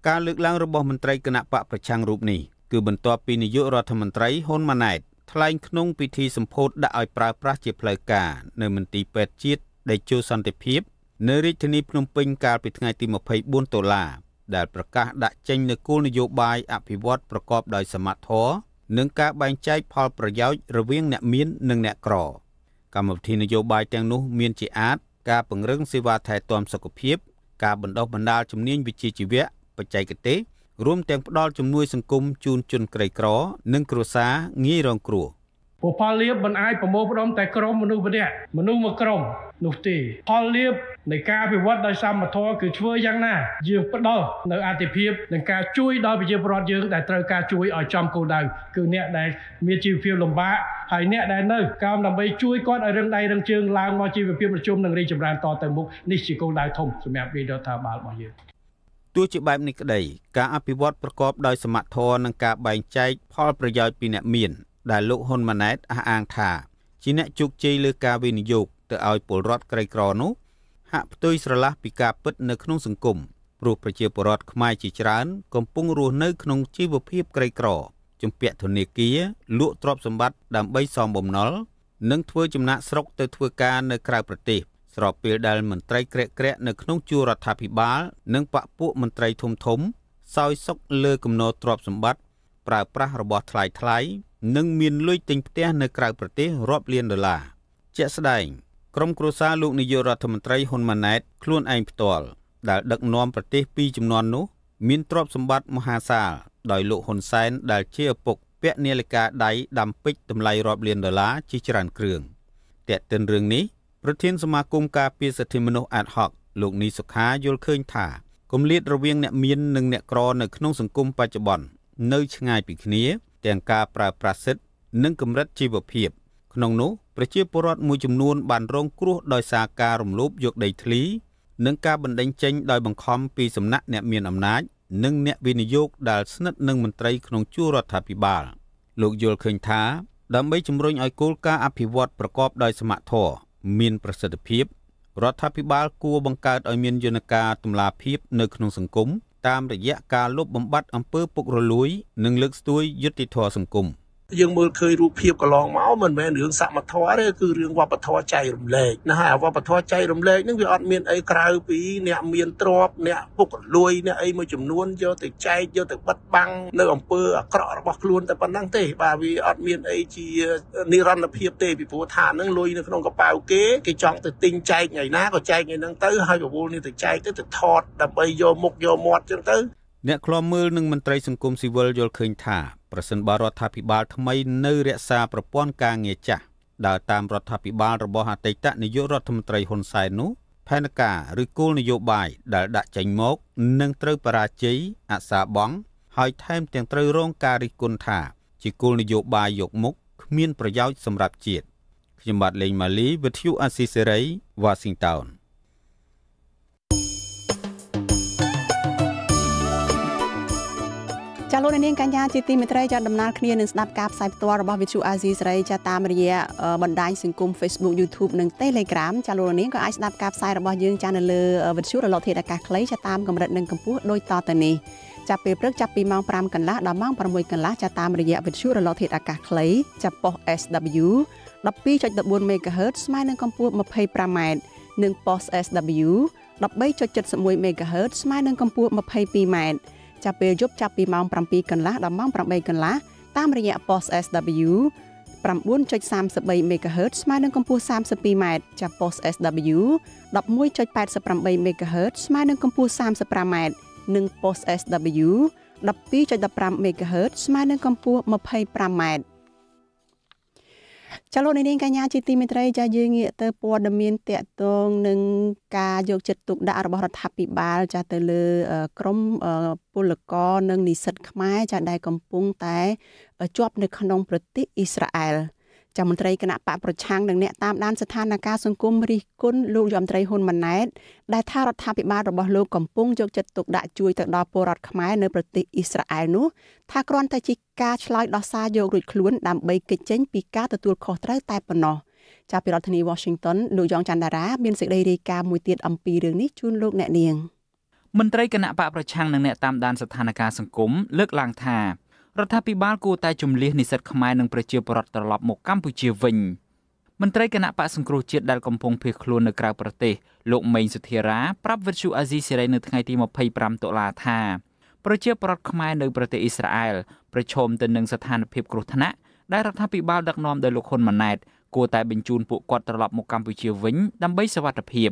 Speaker 10: ការលើកឡើងរបស់មន្ត្រីគណៈបកប្រឆាំងរូបនេះគឺបន្ទាប់ពីនាយករដ្ឋមន្ត្រីហ៊ុនម៉ាណែតថ្លែងក្នុងពិធីសម្ពោធដាក់ឲ្យប្រើប្រាស់ជាផ្លូវការនៅមន្ទីរពេទ្យជាតិដេជោសន្តិភាពនៅរាជធានីភ្នំពេញកាលពីថ្ងៃទី24ដុល្លារដែលប្រកាស ដាក់ចេញនូវគោលនយោបាយអភិវឌ្ឍប្រកបដោយសមត្ថភាពនិងការបែងចែកផល ប្រយោជន៍រវាងអ្នកមាននិងអ្នកក្រ កម្មវិធីនយោបាយទាំងនោះ មានជាអាចការពង្រឹងសេវាថែទាំសុខភាព ការបណ្ដុះបណ្ដាលជំនាញវិជ្ជាជីវៈបច្ចេកទេសរួមទាំងផ្ដល់ជំនួយសង្គមជូនជនក្រីក្រនិងគ្រួសារងាយរងគ្រោះ
Speaker 9: ពួកផលលៀបមិនអាចប្រមូលផ្ដុំតែក្រុមមនុស្សម្នាក់មនុស្សមួយក្រុមនោះទេផលលៀបនៃការអភិវឌ្ឍដោយសមធម៌គឺធ្វើយ៉ាងណាយើងផ្ដល់នៅអតិភិបនិងការជួយដល់ប្រជាពលរដ្ឋយើងដែលត្រូវការជួយឲ្យចំគោលដៅគឺអ្នកដែលមានជីវភាពលំបាកហើយអ្នកដែលនៅកោមដើម្បីជួយគាត់ឲ្យរឹងដៃរឹងជើងឡើងមកជីវភាពប្រជុំនិងរីកចម្រើនតទៅមុខនេះជាគោលដៅធំសម្រាប់វិទ្យាថាបាលរបស់យើង
Speaker 10: ទោះជាបែបនេះក្តីការអភិវឌ្ឍប្រកបដោយសមត្ថភាពនិងការបែងចែកផលប្រយោជន៍ពីអ្នកមានដែលលោកហ៊ុនម៉ាណែតអះអាងថា ជាអ្នកជោគជ័យលើការវិនិយោគទៅឲ្យពលរដ្ឋក្រីក្រនោះហាក់ផ្ទុយស្រឡះពីការពិតនៅក្នុងសង្គមព្រោះប្រជាពលរដ្ឋខ្មែរជាច្រើន កំពុងរស់នៅក្នុងជីវភាពក្រីក្រជំពាក់ធនាគារលក់ទ្រព្យសម្បត្តិដើម្បីសងបំណុលនិងធ្វើចំណាក់ស្រុកទៅធ្វើការនៅក្រៅប្រទេសស្របពេលដែលមន្ត្រីក្រាក់ក្រាក់នៅក្នុងជួររដ្ឋាភិបាលនិងបពពួកមន្ត្រីធំធំសោយសុកលើគំនរទ្រព្យសម្បត្តិប្រើប្រាស់របស់ថ្លៃថ្លៃនិងមានលុយទិញផ្ទះនៅក្រៅប្រទេសរាប់លានដុល្លារជាក់ស្ដែងក្រមគ្រួសារលោកនាយករដ្ឋមន្ត្រីហ៊ុនម៉ាណែតខ្លួនឯងផ្ទាល់ដែលដឹកនាំប្រទេសពីរចំនួននោះ មានទ្រព្យសម្បត្តិមហាសាលដោយលោកហ៊ុនសែនដែលជាឪពុកពាក់នាឡិកាដៃដាំពេជ្រតម្លៃរាប់លានដុល្លារជាច្រើនគ្រឿងតែកតិនរឿងនេះប្រធានសមាគមការពារសិទ្ធិមនុស្សអាត់ហុកលោកនីសុខាយល់ឃើញថាគម្លាតរវាងអ្នកមាននិងអ្នកក្រនៅក្នុងសង្គមបច្ចុប្បន្ននៅឆ្ងាយពីគ្នាទាំងការប្រើប្រាស់សិទ្ធិនិងកម្រិតជីវភាពក្នុងនោះ ប្រជាពលរដ្ឋមួយចំនួនបានរងគ្រោះដោយសារការរំលោភយកដីធ្លីនិងការបណ្តេញចេញដោយបង្ខំពីសំណាក់អ្នកមានអំណាចនិងអ្នកវិនិយោគដែលស្និទ្ធនឹងមន្ត្រីក្នុងជួររដ្ឋាភិបាលលោកយល់ឃើញថាដើម្បីជំរុញឲ្យគោលការណ៍អភិវឌ្ឍប្រកបដោយសមធម៌មានប្រសិទ្ធភាពរដ្ឋាភិបាលគួរបង្កើតឲ្យមានយន្តការទម្លាភាពនៅក្នុងសង្គមតាមរយៈការលុបបំបាត់អំពើពុករលួយនិងលើកស្ទួយយុត្តិធម៌សង្គម។
Speaker 9: យើងមើលឃើញរូបភាពកន្លងមកមិនមែនរឿងសមធម៌ទេគឺរឿងវប្បធម៌ចៃរំលែកណាហើយវប្បធម៌ចៃរំលែកហ្នឹងវាអត់មានអីក្រៅពី អ្នកមានទ្រព្យអ្នកពុករលួយអ្នកអីមួយចំនួនយកទៅចែកយកទៅបិទបាំងនៅអំពើអាក្រក់របស់ខ្លួនតែប៉ុណ្ណឹងទេ បាទវាអត់មានអីជានិរន្តរភាពទេពីព្រោះថាហ្នឹងលុយនៅក្នុងកប៉ៅគេគេចង់ទៅទិញចែកថ្ងៃណាក៏ចែកថ្ងៃហ្នឹងទៅហើយប្រវល់នេះទៅចែកទៅទៅថតដើម្បីយកមុខយកមាត់ចឹងទៅ
Speaker 10: អ្នកខ្លាំមើលនិងមន្ត្រីសង្គមស៊ីវិលយល់ឃើញថាប្រសិនបើរដ្ឋាភិបាលថ្មីនៅរក្សាប្រព័ន្ធការងារចាស់ដើរតាមរដ្ឋាភិបាលរបស់អតីតនាយករដ្ឋមន្ត្រីហ៊ុនសែននោះផែនការឬគោលនយោបាយដែលដាក់ចេញមកនឹងត្រូវបរាជ័យអសាបង់ហើយថែមទាំងត្រូវរងការរិះគន់ថាជាគោលនយោបាយយកមុខគ្មានប្រយោជន៍សម្រាប់ជាតិខ្ញុំបាទលេងម៉ាលី វិទ្យុអាស៊ីសេរី Washington
Speaker 3: ចាលោកនាងកញ្ញាជាទីមេត្រីចាដំណើរគ្នានឹងស្ដាប់ការផ្សាយផ្ទាល់របស់ Vithu Azizi សេរីចាតាមរយៈបណ្ដាញសង្គម Facebook YouTube និង Telegram ចាលោកនាងក៏អាចស្ដាប់ការផ្សាយរបស់យើងចានៅលើ Vithu រលកធាតុអាកាសខ្លីចាតាមកម្រិតនិងកម្ពស់ដូចតទៅនេះចាប់ពេលព្រឹកចាប់ពីម៉ោង5កន្លះដល់ម៉ោង6កន្លះចាតាមរយៈ Vithu រលកធាតុអាកាសខ្លីចាប៉ុស SW 12.14 MHz ស្មើនឹងកម្ពស់ 25m និងប៉ុស SW 13.71 MHz ស្មើនឹងកម្ពស់ 22m ចាប់ពេលយប់ចាប់ពីម៉ោង7កន្លះដល់ម៉ោង8កន្លះតាមរយៈ post SW 9.33 MHz ស្មើនឹងកម្ពស់32ម៉ែត្រចាប់ post SW 11.88 MHz ស្មើនឹងកម្ពស់35ម៉ែត្រនិង post SW 12.15 MHz ស្មើនឹងកម្ពស់25ម៉ែត្រចាលោកនាងកញ្ញាជាទីមេត្រីចាយើងងាកទៅព័ត៌មានតកតងនឹងការយកចិត្តទុកដាក់របស់រដ្ឋាភិបាលចាទៅលើក្រមពលករនិងនិស្សិតខ្មែរចាដែលកំពុងតែជាប់នៅក្នុងប្រទេសអ៊ីស្រាអែល។ចាំមន្ត្រីគណៈបកប្រឆាំងនិងអ្នកតាមដានស្ថានភាពសង្គមរិះគន់លោកយមត្រីហ៊ុនម៉ាណែតដែលថារដ្ឋាភិបាលរបស់លោកកំពុងយកចិត្តទុកដាក់ជួយទៅដល់ពលរដ្ឋខ្មែរនៅប្រទេសអ៊ីស្រាអែលនោះថាគ្រាន់តែជាការឆ្លើយដោះសារយករួចខ្លួនដើម្បីគេចចេញពីការទទួលខុសត្រូវតែប៉ុណ្ណោះចាប់ពីរដ្ឋធានី Washington លោកយ៉ងច័ន្ទដារាមានសេចក្តីរាយការណ៍មួយទៀតអំពីរឿងនេះជូនលោកអ្នកនាង
Speaker 4: មន្ត្រីគណៈបកប្រឆាំងនិងអ្នកតាមដានស្ថានភាពសង្គមលើកឡើងថារដ្ឋាភិបាលគួរតែជំលះនិស្សិតខ្មែរនិងប្រជាពលរដ្ឋត្រឡប់មកកម្ពុជាវិញមន្ត្រីគណៈបកសង្គ្រោះជាតិដែលកំពុងភៀសខ្លួននៅក្រៅប្រទេសលោកមេងសុធារាប្រាប់វិទ្យុអាស៊ីសេរីនៅថ្ងៃទី25តុលាថាប្រជាពលរដ្ឋខ្មែរនៅប្រទេសអ៊ីស្រាអែលប្រឈមទៅនឹងស្ថានភាពគ្រោះថ្នាក់ដែលរដ្ឋាភិបាលដឹកនាំដោយលោកហ៊ុនម៉ាណែតគួរតែបញ្ជូនពួកគាត់ត្រឡប់មកកម្ពុជាវិញដើម្បីសវត្ថិភាព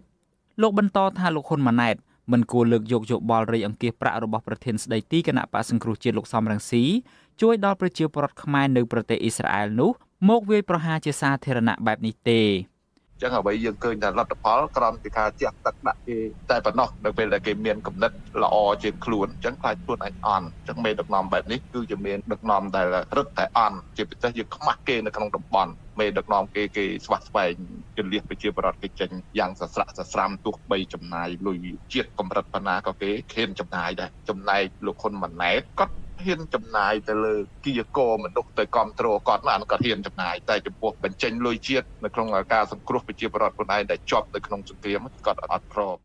Speaker 4: លោកបន្តថាលោកហ៊ុនម៉ាណែតមិនគួរលើកយកយោបល់រៃអង្គាសប្រាក់របស់ប្រធានស្ដីទីគណៈបក្សសង្គ្រោះជាតិលោកសំរងស៊ីជួយដល់ប្រជាពលរដ្ឋខ្មែរនៅប្រទេសអ៊ីស្រាអែលនោះមកវាយប្រហារជាសាធារណៈបែបនេះទេចឹងអ្វីយើងឃើញថាលទ្ធផលក្រំពីការជះទឹក
Speaker 9: ដាក់គេតែប៉ុណ្ណោះនៅពេលដែលគេមានគំនិតល្អជាងខ្លួនចឹងខ្លាចខ្លួនឯងអន់ចឹងមេដឹកនាំបែបនេះគឺជាមានដឹកនាំដែលរឹតតែអន់ជាពិសេសយើងខ្មាស់គេនៅក្នុងតំបន់មេដឹកនាំគេគេស្វាស្វែងជលៀសប្រជាប្រដ្ឋគេចេញយ៉ាងសស្រាក់សស្រាំទោះប
Speaker 4: ីចំណាយលុយជាតិកម្រិតប៉ុណ្ណាក៏គេខេនចំណាយដែរចំណែកលោកហ៊ុនម៉ាណែតគ
Speaker 9: ាត់ហ៊ានចំណាយទៅលើគិយករមនុស្សទៅគ្រប់គ្រងគាត់មកអានោះគាត់ហ៊ានចំណាយតែចំពោះបញ្ចេញលុយជាតិនៅក្នុងការសង្គ្រោះប្រជាពលរដ្ឋខ្លួនឯងដែលជាប់នៅក្នុងសង្គ្រាមគាត់អត់ព
Speaker 4: ្រម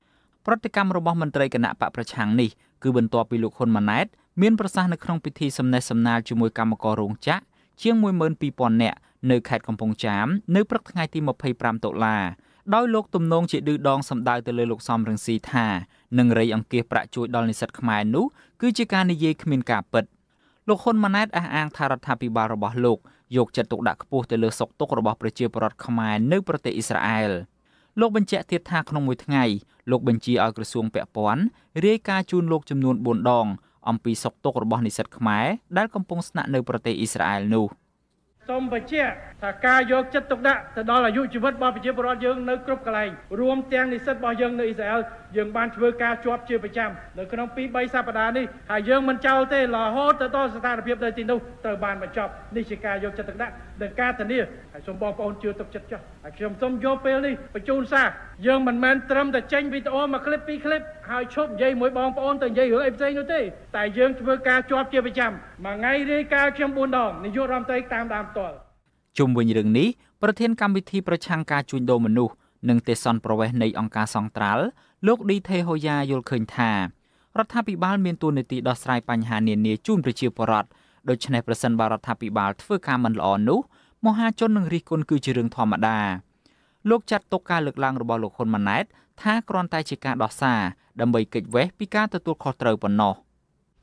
Speaker 4: ប្រតិកម្មរបស់មន្ត្រីគណៈបកប្រឆាំងនេះគឺបន្ទាប់ពីលោកហ៊ុនម៉ាណែតមានប្រសាសន៍នៅក្នុងពិធីសំណេះសំណាលជាមួយកម្មកររោងចក្រជាង12000នាក់នៅខេត្តកំពង់ចាមនៅព្រឹកថ្ងៃទី25តុល្លារដោយលោកទំនងជាឌឺដងសម្ដៅទៅលើលោកសំរងស៊ីថានឹងរៃអង្គាសប្រាក់ជួយដល់និស្សិតខ្មែរនោះគឺជាការនិយាយគ្មានការពិតលោកហ៊ុនម៉ាណែតអះអាងថារដ្ឋាភិបាលរបស់លោក យកចិត្តទុកដាក់ខ្ពស់ទៅលើសុខទុក្ខរបស់ប្រជាពលរដ្ឋខ្មែរនៅប្រទេសអ៊ីស្រាអែលលោកបញ្ជាក់ទៀតថាក្នុងមួយថ្ងៃលោកបញ្ជាឲ្យក្រសួងពាក់ព័ន្ធរាយការណ៍ជូនលោកចំនួន4ដងអំពីសុខទុក្ខរបស់និស្សិតខ្មែរដែលកំពុងស្នាក់នៅប្រទេសអ៊ីស្រាអែលនោះ។
Speaker 9: សូមបញ្ជាក់ថាការយកចិត្តទុកដាក់ទៅដល់អាយុជីវិតរបស់ប្រជាពលរដ្ឋយើងនៅគ្រប់កន្លែងរួមទាំងនិស្សិតរបស់យើងនៅអ៊ីស្រាអែលយើងបានធ្វើការជាប់ជាប្រចាំនៅក្នុង2 3សប្តាហ៍នេះហើយយើងមិនចោលទេរហូតទៅដល់ស្ថានភាពនៅទីនោះត្រូវបានបញ្ចប់នេះជាការយកចិត្តទុកដាក់និងការធានាហើយសូមបងប្អូនជឿទុកចិត្តចុះហើយខ្ញុំសូមយកពេលនេះបញ្ជូនសារយើងមិនមែនត្រឹមតែចេញវីដេអូមួយคลิปពីរ clip ហើយឈប់និយាយមួយបងប្អូនទៅនិយាយរឿងអីផ្សេងនោះទេតែយើងធ្វើការជាប់ជាប្រចាំមួយថ្ងៃរាយការណ៍ខ្ញុំ4ដងនាយករដ្ឋមន្ត្រីតាមតាមតល់
Speaker 4: ជុំវិញរឿងនេះប្រធានគណៈកម្មាធិការប្រឆាំងការជួញដូរមនុស្សនិងទេសន្តប្រវេសនៃអង្គការសង្ត្រាល់លោកឌីថេហូយ៉ាយល់ឃើញថារដ្ឋាភិបាលមានទួនាទីដោះស្រាយបញ្ហានានាជូនប្រជាពលរដ្ឋដូច្នេះប្រសិនបើរដ្ឋាភិបាលធ្វើការមិនល្អនោះមហាជននឹងរិះគន់គឺជារឿងធម្មតាលោកចាត់ទុកការលើកឡើងរបស់លោកហ៊ុនម៉ាណែតថាគ្រាន់តែជាការដោះសារដើម្បីគេចវេះពីការទទួលខុសត្រូវប៉ុណ្ណោះ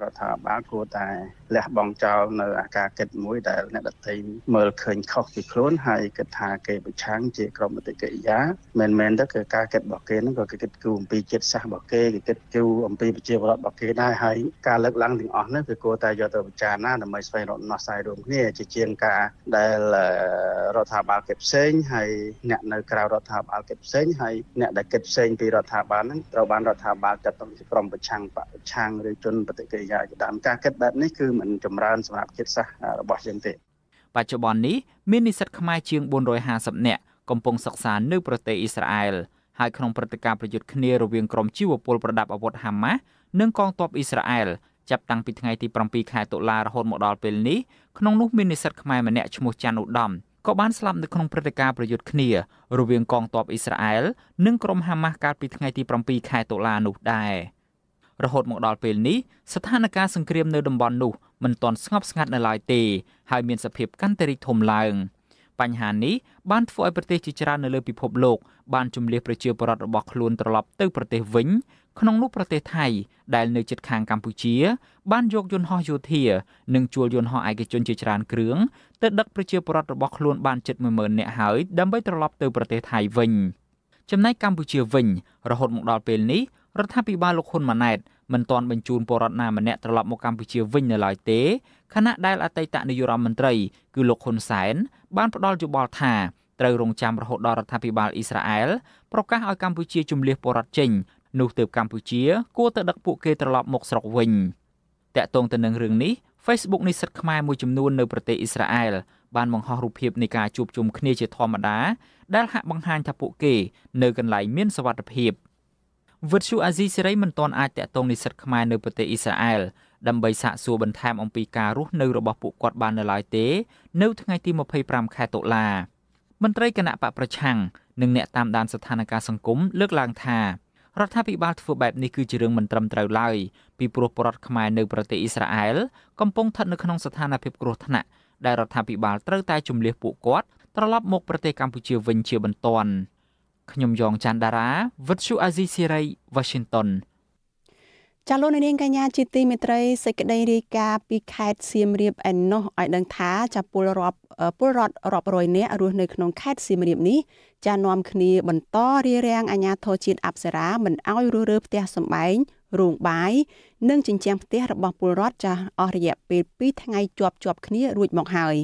Speaker 5: រដ្ឋាភិបាលគួរតែលះបង់ចោលនៅអាការកិច្ចមួយដែលអ្នកដតី
Speaker 4: មើលឃើញខុសពីខ្លួន
Speaker 5: ហើយគិតថាគេប្រឆាំងជាក្រុមអតិកិរិយាមិនមែនទៅគឺការគិតរបស់គេហ្នឹងក៏គេគិតគូរអំពីចិត្តសាស្ត្ររបស់គេគេគិតគូរអំពីប្រជាពលរដ្ឋរបស់គេដែរហើយការលើកឡើងទាំងអស់ហ្នឹងគឺគួរតែយកទៅពិចារណាដើម្បីស្វែងរកដំណោះស្រាយរួមគ្នាជាជាងការដែលរដ្ឋាភិបាលគេផ្សេងហើយអ្នកនៅក្រៅរដ្ឋាភិបាលគេផ្សេងហើយអ្នកដែលគេផ្សេងពីរដ្ឋាភិបាលហ្នឹងត្រូវបានរដ្ឋាភិបាលចាត់ទុកជាក្រុមប្រឆាំងបកប្រឆាំងឬជនបតិកិរិយាញ្ញាជាដើមការគិតបែបនេះគឺមិនចម្រើនសម្រាប់ចិត្តសាស្ត្ររបស់យើងទេ
Speaker 4: បច្ចុប្បន្ននេះមាននិស្សិតខ្មែរជាង450នាក់កំពុងសិក្សានៅប្រទេសអ៊ីស្រាអែលហើយក្នុងព្រឹត្តិការណ៍ប្រយុទ្ធគ្នា រវាងក្រុមជីវពលប្រដាប់អាវុធហាម៉ាស់និងកងទ័ពអ៊ីស្រាអែលចាប់តាំងពីថ្ងៃទី7ខែតុលារហូតមកដល់ពេលនេះក្នុងនោះមាននិស្សិតខ្មែរម្នាក់ឈ្មោះចាន់ឧត្តមក៏បានស្លាប់នៅក្នុងព្រឹត្តិការណ៍ប្រយុទ្ធគ្នារវាងកងទ័ពអ៊ីស្រាអែលនិងក្រុមហាម៉ាស់កាលពីថ្ងៃទី7ខែតុលានោះដែរ។រហូតមកដល់ពេលនេះស្ថានភាពសង្គ្រាមនៅតំបន់នោះមិនទាន់ស្ងប់ស្ងាត់នៅឡើយទេហើយមានសភាពកាន់តែរីកធំឡើងបញ្ហានេះបានធ្វើឲ្យប្រទេសជាច្រើននៅលើពិភពលោកបានជំលះប្រជាពលរដ្ឋរបស់ខ្លួនត្រឡប់ទៅប្រទេសវិញ ក្នុងនោះប្រទេសថៃដែលនៅជិតខាងកម្ពុជាបានយកយន្តហោះយោធានិងជួលយន្តហោះឯកជនជាច្រើនគ្រឿងទៅដឹកប្រជាពលរដ្ឋរបស់ខ្លួនបានជិត10000នាក់ហើយដើម្បីត្រឡប់ទៅប្រទេសថៃវិញចំណែកកម្ពុជាវិញរហូតមកដល់ពេលនេះរដ្ឋាភិបាលលោកហ៊ុនម៉ាណែតមិនទាន់បញ្ជូនពលរដ្ឋណាម្នាក់ត្រឡប់មកកម្ពុជាវិញនៅឡើយទេខណៈដែលអតីតនាយករដ្ឋមន្ត្រីគឺលោកហ៊ុនសែនបានផ្ដល់យោបល់ថាត្រូវរងចាំរហូតដល់រដ្ឋាភិបាលអ៊ីស្រាអែលប្រកាសឲ្យកម្ពុជាជំលះពលរដ្ឋចេញ នោះទើបកម្ពុជា គួរទៅដឹកពួកគេត្រឡប់មកស្រុកវិញតាក់ទងទៅនឹងរឿងនេះ Facebook និស្សិតខ្មែរមួយចំនួននៅប្រទេសអ៊ីស្រាអែលបានបង្ហោះរូបភាពនៃការជួបជុំគ្នាជាធម្មតាដែលហាក់បង្ហាញថាពួកគេនៅកន្លែងមាន សវត្ថិភាព។វិទ្យុអាស៊ីសេរីមិនទាន់អាចតាក់ទងនិស្សិតខ្មែរនៅប្រទេសអ៊ីស្រាអែលដើម្បីសាកសួរបន្ថែមអំពីការរស់នៅរបស់ពួកគាត់បាននៅឡើយទេនៅថ្ងៃទី25ខែតុលាមន្ត្រីគណៈបកប្រឆាំងនិងអ្នកតាមដានស្ថានភាពសង្គមលើកឡើងថារដ្ឋាភិបាលធ្វើបែបនេះគឺជារឿងមិនត្រឹមត្រូវឡើយពីព្រោះប្រដ្ឋខ្មែរនៅប្រទេសអ៊ីស្រាអែលកំពុងស្ថិតនៅក្នុងស្ថានភាពគ្រោះថ្នាក់ដែលរដ្ឋាភិបាលត្រូវតែជំលះពួកគាត់ត្រឡប់មកប្រទេសកម្ពុជាវិញជាបន្ទាន់។ខ្ញុំយ៉ងច័ន្ទដារាវិទ្យុអាស៊ីសេរី Washington
Speaker 3: ចាលោកនាងកញ្ញាជាទីមេត្រីសេចក្តីរាយការណ៍ពីខេត្តសៀមរាបឯណោះឲ្យដឹងថាចាពលរដ្ឋពលរដ្ឋរាប់រយនាក់រស់នៅក្នុងខេត្តសៀមរាបនេះចានាំ គ្នាបន្តរារាំងអាជ្ញាធរជាតិអប្សរាមិនឲ្យរើរើផ្ទះសម្បែងរោងបាយនិងចិញ្ចៀងផ្ទះរបស់ពលរដ្ឋចាស់អស់រយៈពេល2ថ្ងៃជាប់ជាប់គ្នារួចមកហើយ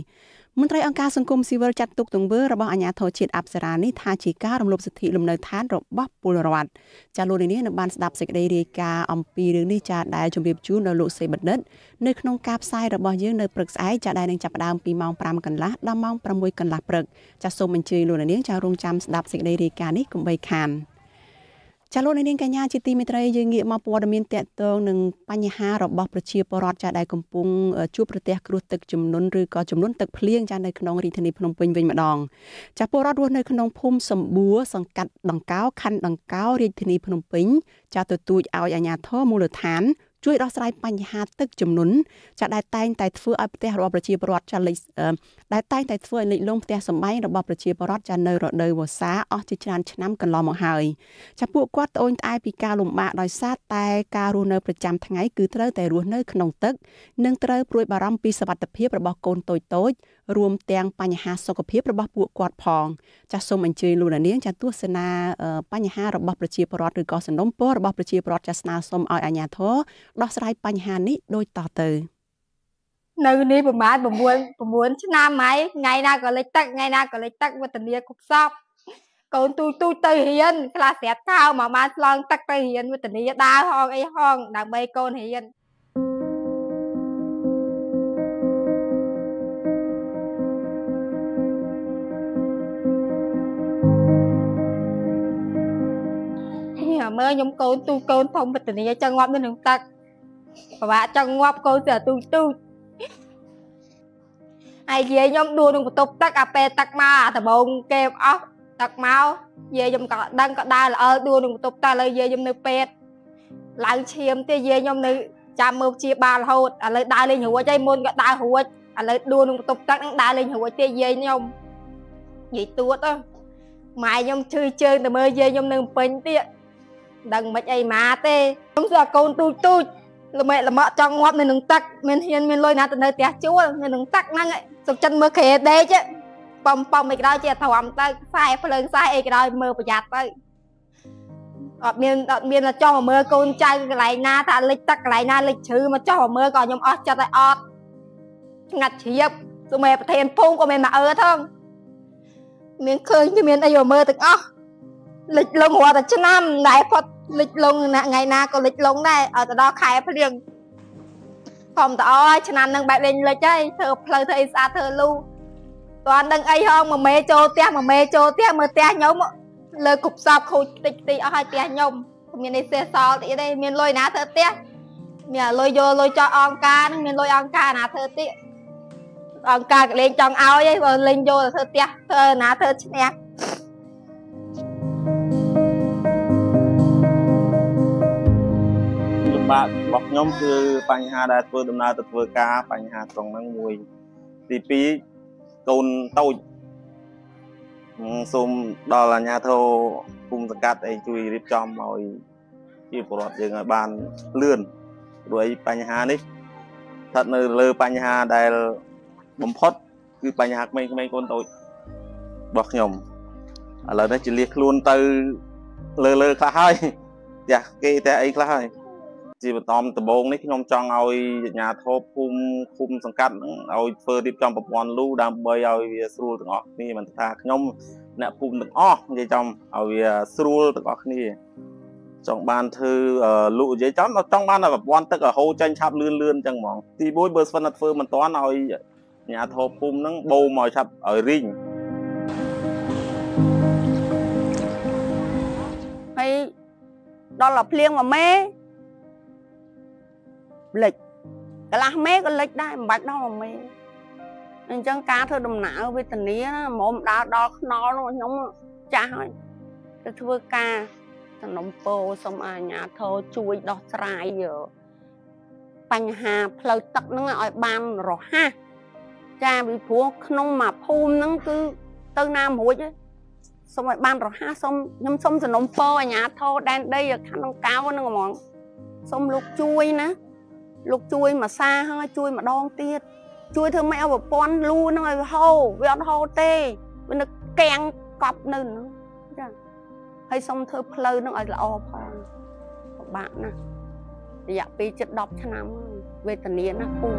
Speaker 3: មន្ត្រីអង្គការសង្គមស៊ីវិលចាត់ទុកទង្វើរបស់អាជ្ញាធរជាតិអប្សរានេះថាជាការរំលោភសិទ្ធិលំនៅឋានរបស់ពលរដ្ឋចាលោកនេះនៅបានស្ដាប់សេចក្តីរាយការណ៍អំពីរឿងនេះចាដែលជម្រាបជូនដល់លោកសេបណ្ឌិតនៅក្នុងការផ្សាយរបស់យើងនៅព្រឹកស្អែកចាដែលនឹងចាប់ផ្ដើមពីម៉ោង5កន្លះដល់ម៉ោង6កន្លះព្រឹកចាសូមអញ្ជើញលោកនាងចារងចាំស្ដាប់សេចក្តីរាយការណ៍នេះកុំបីខាន។ចាលោកនាងកញ្ញាជាទីមេត្រីយើងងាកមកព័ត៌មានតកតងនឹងបញ្ហារបស់ប្រជាពលរដ្ឋចាដែលកំពុងជួបប្រទះគ្រោះទឹកជំនន់ឬក៏ជំនន់ទឹកភ្លៀងចានៅក្នុងរាជធានីភ្នំពេញវិញម្ដងចាពលរដ្ឋរស់នៅក្នុងភូមិសម្បួរសង្កាត់ដង្កោខណ្ឌដង្កោរាជធានីភ្នំពេញចាទទូចឲ្យអាជ្ញាធរមូលដ្ឋានជួយដោះស្រាយបញ្ហាទឹកចំនួនចាដែលតែងតែធ្វើឲ្យផ្ទះរបស់ប្រជាពលរដ្ឋចាលេចដែលតែងតែធ្វើឲ្យលេចលងផ្ទះសម្បែងរបស់ប្រជាពលរដ្ឋចានៅរដូវវស្សាអស់ជាច្រើនឆ្នាំកន្លងមកហើយចាពួកគាត់ត្អូញត្អែពីការលំបាកដោយសារតែការរស់នៅប្រចាំថ្ងៃគឺត្រូវតែរស់នៅ ក្នុងទឹកនិងត្រូវព្រួយបារម្ភពីសុខភាពរបស់កូនតូចតូចរួមទាំងបញ្ហាសុខភាពរបស់ពួកគាត់ផងចាសសូមអញ្ជើញលោកនាង ចាសទស្សនាបញ្ហារបស់ប្រជាពលរដ្ឋឬក៏សំណុំពររបស់ប្រជាពលរដ្ឋចាសស្នើសុំឲ្យអាជ្ញាធរដោះស្រាយបញ្ហានេះដូចតទៅ
Speaker 6: នៅនេះប្រមាណ9 9ឆ្នាំហើយថ្ងៃណាក៏លិចទឹកថ្ងៃណាក៏លិចទឹកវត្តនីគ្រប់សពកូនទូចទូចទៅរៀនខ្លះស្រាប់ខោមកបានឆ្លងទឹកទៅរៀនវត្តនីដើរហងអីហងដើម្បីកូនរៀនមើលខ្ញុំកូនទូកូនធំវត្តនីចឹងងាប់នៅនឹងទឹកប្រវាក់ចង់ងាប់កូនស្រីទូចទូចអាយយាយខ្ញុំដួលក្នុងបន្ទប់ទឹកអាពេលទឹកមកអាដបងគេអស់ទឹកមកយាយខ្ញុំក៏ដឹងក៏ដើរល្អដួលក្នុងបន្ទប់តែឥឡូវយាយខ្ញុំនៅពេទ្យឡើងឈាមទៀតយាយខ្ញុំនៅចាំមើលជាបាលរហូតឥឡូវដើរលេងរួចហើយមុនក៏ដើររួចឥឡូវដួលក្នុងបន្ទប់ទឹកនឹងដើរលេងរួចទៀតយាយខ្ញុំយាយទួតម៉ែខ្ញុំឈឺជើងទៅមើលយាយខ្ញុំនៅពេញទៀតដឹងមិនអីម៉ាទេខ្ញុំស្គាល់កូនទូចទូចល្មែកល្មក់ចង់ងាប់នៅនឹងទឹកមានហ៊ានមានលុយណាទៅនៅផ្ទះជួលនៅនឹងទឹកហ្នឹងសុកចិន មើលក្រេដេកប៉ំប៉ំអីក៏ដោយជាធំទៅខ្សែភ្លើងខ្សែអីក៏ដោយមើលប្រយ័ត្នទៅអត់មានអត់មានចោះមកមើលកូនចៅកន្លែងណាថាលិចទឹកកន្លែងណាលិចជ្រឺមកចោះមកមើលក៏ខ្ញុំអស់ចិត្តហើយអត់ងាត់ជ្រាបសុមេប្រធានភូមិក៏មិនមកអើថងមានឃើញគេមានអីមកមើលទាំងអស់លិចលងរាល់តែឆ្នាំដែលផុតលិចលងថ្ងៃណាក៏លិចលងដែរឲ្យទៅដល់ខែភ្លៀងធម្មតាឆ្នាំនឹងបែបលេងលិចហើយធ្វើផ្លូវធ្វើអីស្អាតធ្វើលូតាន់ដឹងអីហងមួយមេចូលផ្ទះមួយមេចូលផ្ទះមើលផ្ទះខ្ញុំលើគប់សពខូចតិចតិចអស់ហើយផ្ទះខ្ញុំមាននេះសេះសល់តិចទេមានលុយណាធ្វើផ្ទះមានលុយយកលុយចោះអង្ការនឹងមានលុយអង្ការណាធ្វើតិចអង្ការកលេងចង់ឲ្យឯងលេងយកធ្វើផ្ទះធ្វើណាធ្វើឈ្នះ
Speaker 5: បាករបស់ខ្ញុំគឺបញ្ហាដែលធ្វើដំណើរទៅធ្វើការបញ្ហាត្រង់ហ្នឹងមួយទី2កូនតូចសូមដល់អាជ្ញាធរភូមិសង្កាត់អីជួយរៀបចំឲ្យជាពលរដ្ឋយើងឲ្យបានលឿនព្រោះអីបញ្ហានេះស្ថិតនៅលើបញ្ហាដែលបំផុតគឺបញ្ហាក្មេងៗកូនតូចរបស់ខ្ញុំឥឡូវនេះជាលះខ្លួនទៅលើលើខ្លះហើយចាស់គេតែអីខ្លះហើយជាបន្តដំបូងនេះខ្ញុំចង់ឲ្យអាជ្ញាធរភូមិឃុំសង្កាត់ហ្នឹងឲ្យធ្វើរៀបចំប្រព័ន្ធលូដើម្បីឲ្យវាស្រួលទាំងអស់គ្នាមិនថាខ្ញុំអ្នកភូមិទាំងអស់និយាយចំឲ្យវាស្រួលទាំងអស់គ្នាចង់បានធ្វើលូនិយាយចំចង់បានប្រព័ន្ធទឹកឲ្យហូរចេញឆាប់លឿនលឿនចឹងហ្មងទី1បើស្វិនអត់ធ្វើមិនតាន់ឲ្យអាជ្ញាធរភូមិហ្នឹងបូមឲ្យឆាប់ឲ្យរីង
Speaker 7: ហើយដល់តែភ្លៀងមួយមេលិចកន្លះមេក៏លិចដែរមិនបាច់ដល់មេ អញ្ចឹងការធ្វើដំណើរវេទនាណាមុំដើរដល់ខ្នល់នោះខ្ញុំចាស់ហើយទៅធ្វើការសំណុំពោសុំអាញាធរជួយដោះស្រាយបញ្ហាផ្លូវទឹកហ្នឹងឲ្យបានរហ័សចាពីព្រោះក្នុងមួយភូមិហ្នឹងគឺទៅណាមួយឯងសុំឲ្យបានរហ័សសុំខ្ញុំសុំសំណុំពោអាញាធរដែនដីខាងក្នុងកៅហ្នឹងហ្មង សុំលោកជួយណាលោកជួយមកសាហើយជួយម្ដងទៀតជួយធ្វើម៉េចឲ្យប្រព័ន្ធលូហ្នឹងឲ្យហូរវាអត់ហូរទេវានៅកាំងកប់នៅហ្នឹងចាហើយសុំធ្វើផ្លូវហ្នឹងឲ្យល្អផងពិបាកណាស់រយៈពេលជិត10ឆ្នាំវេទនាណាស់ពូ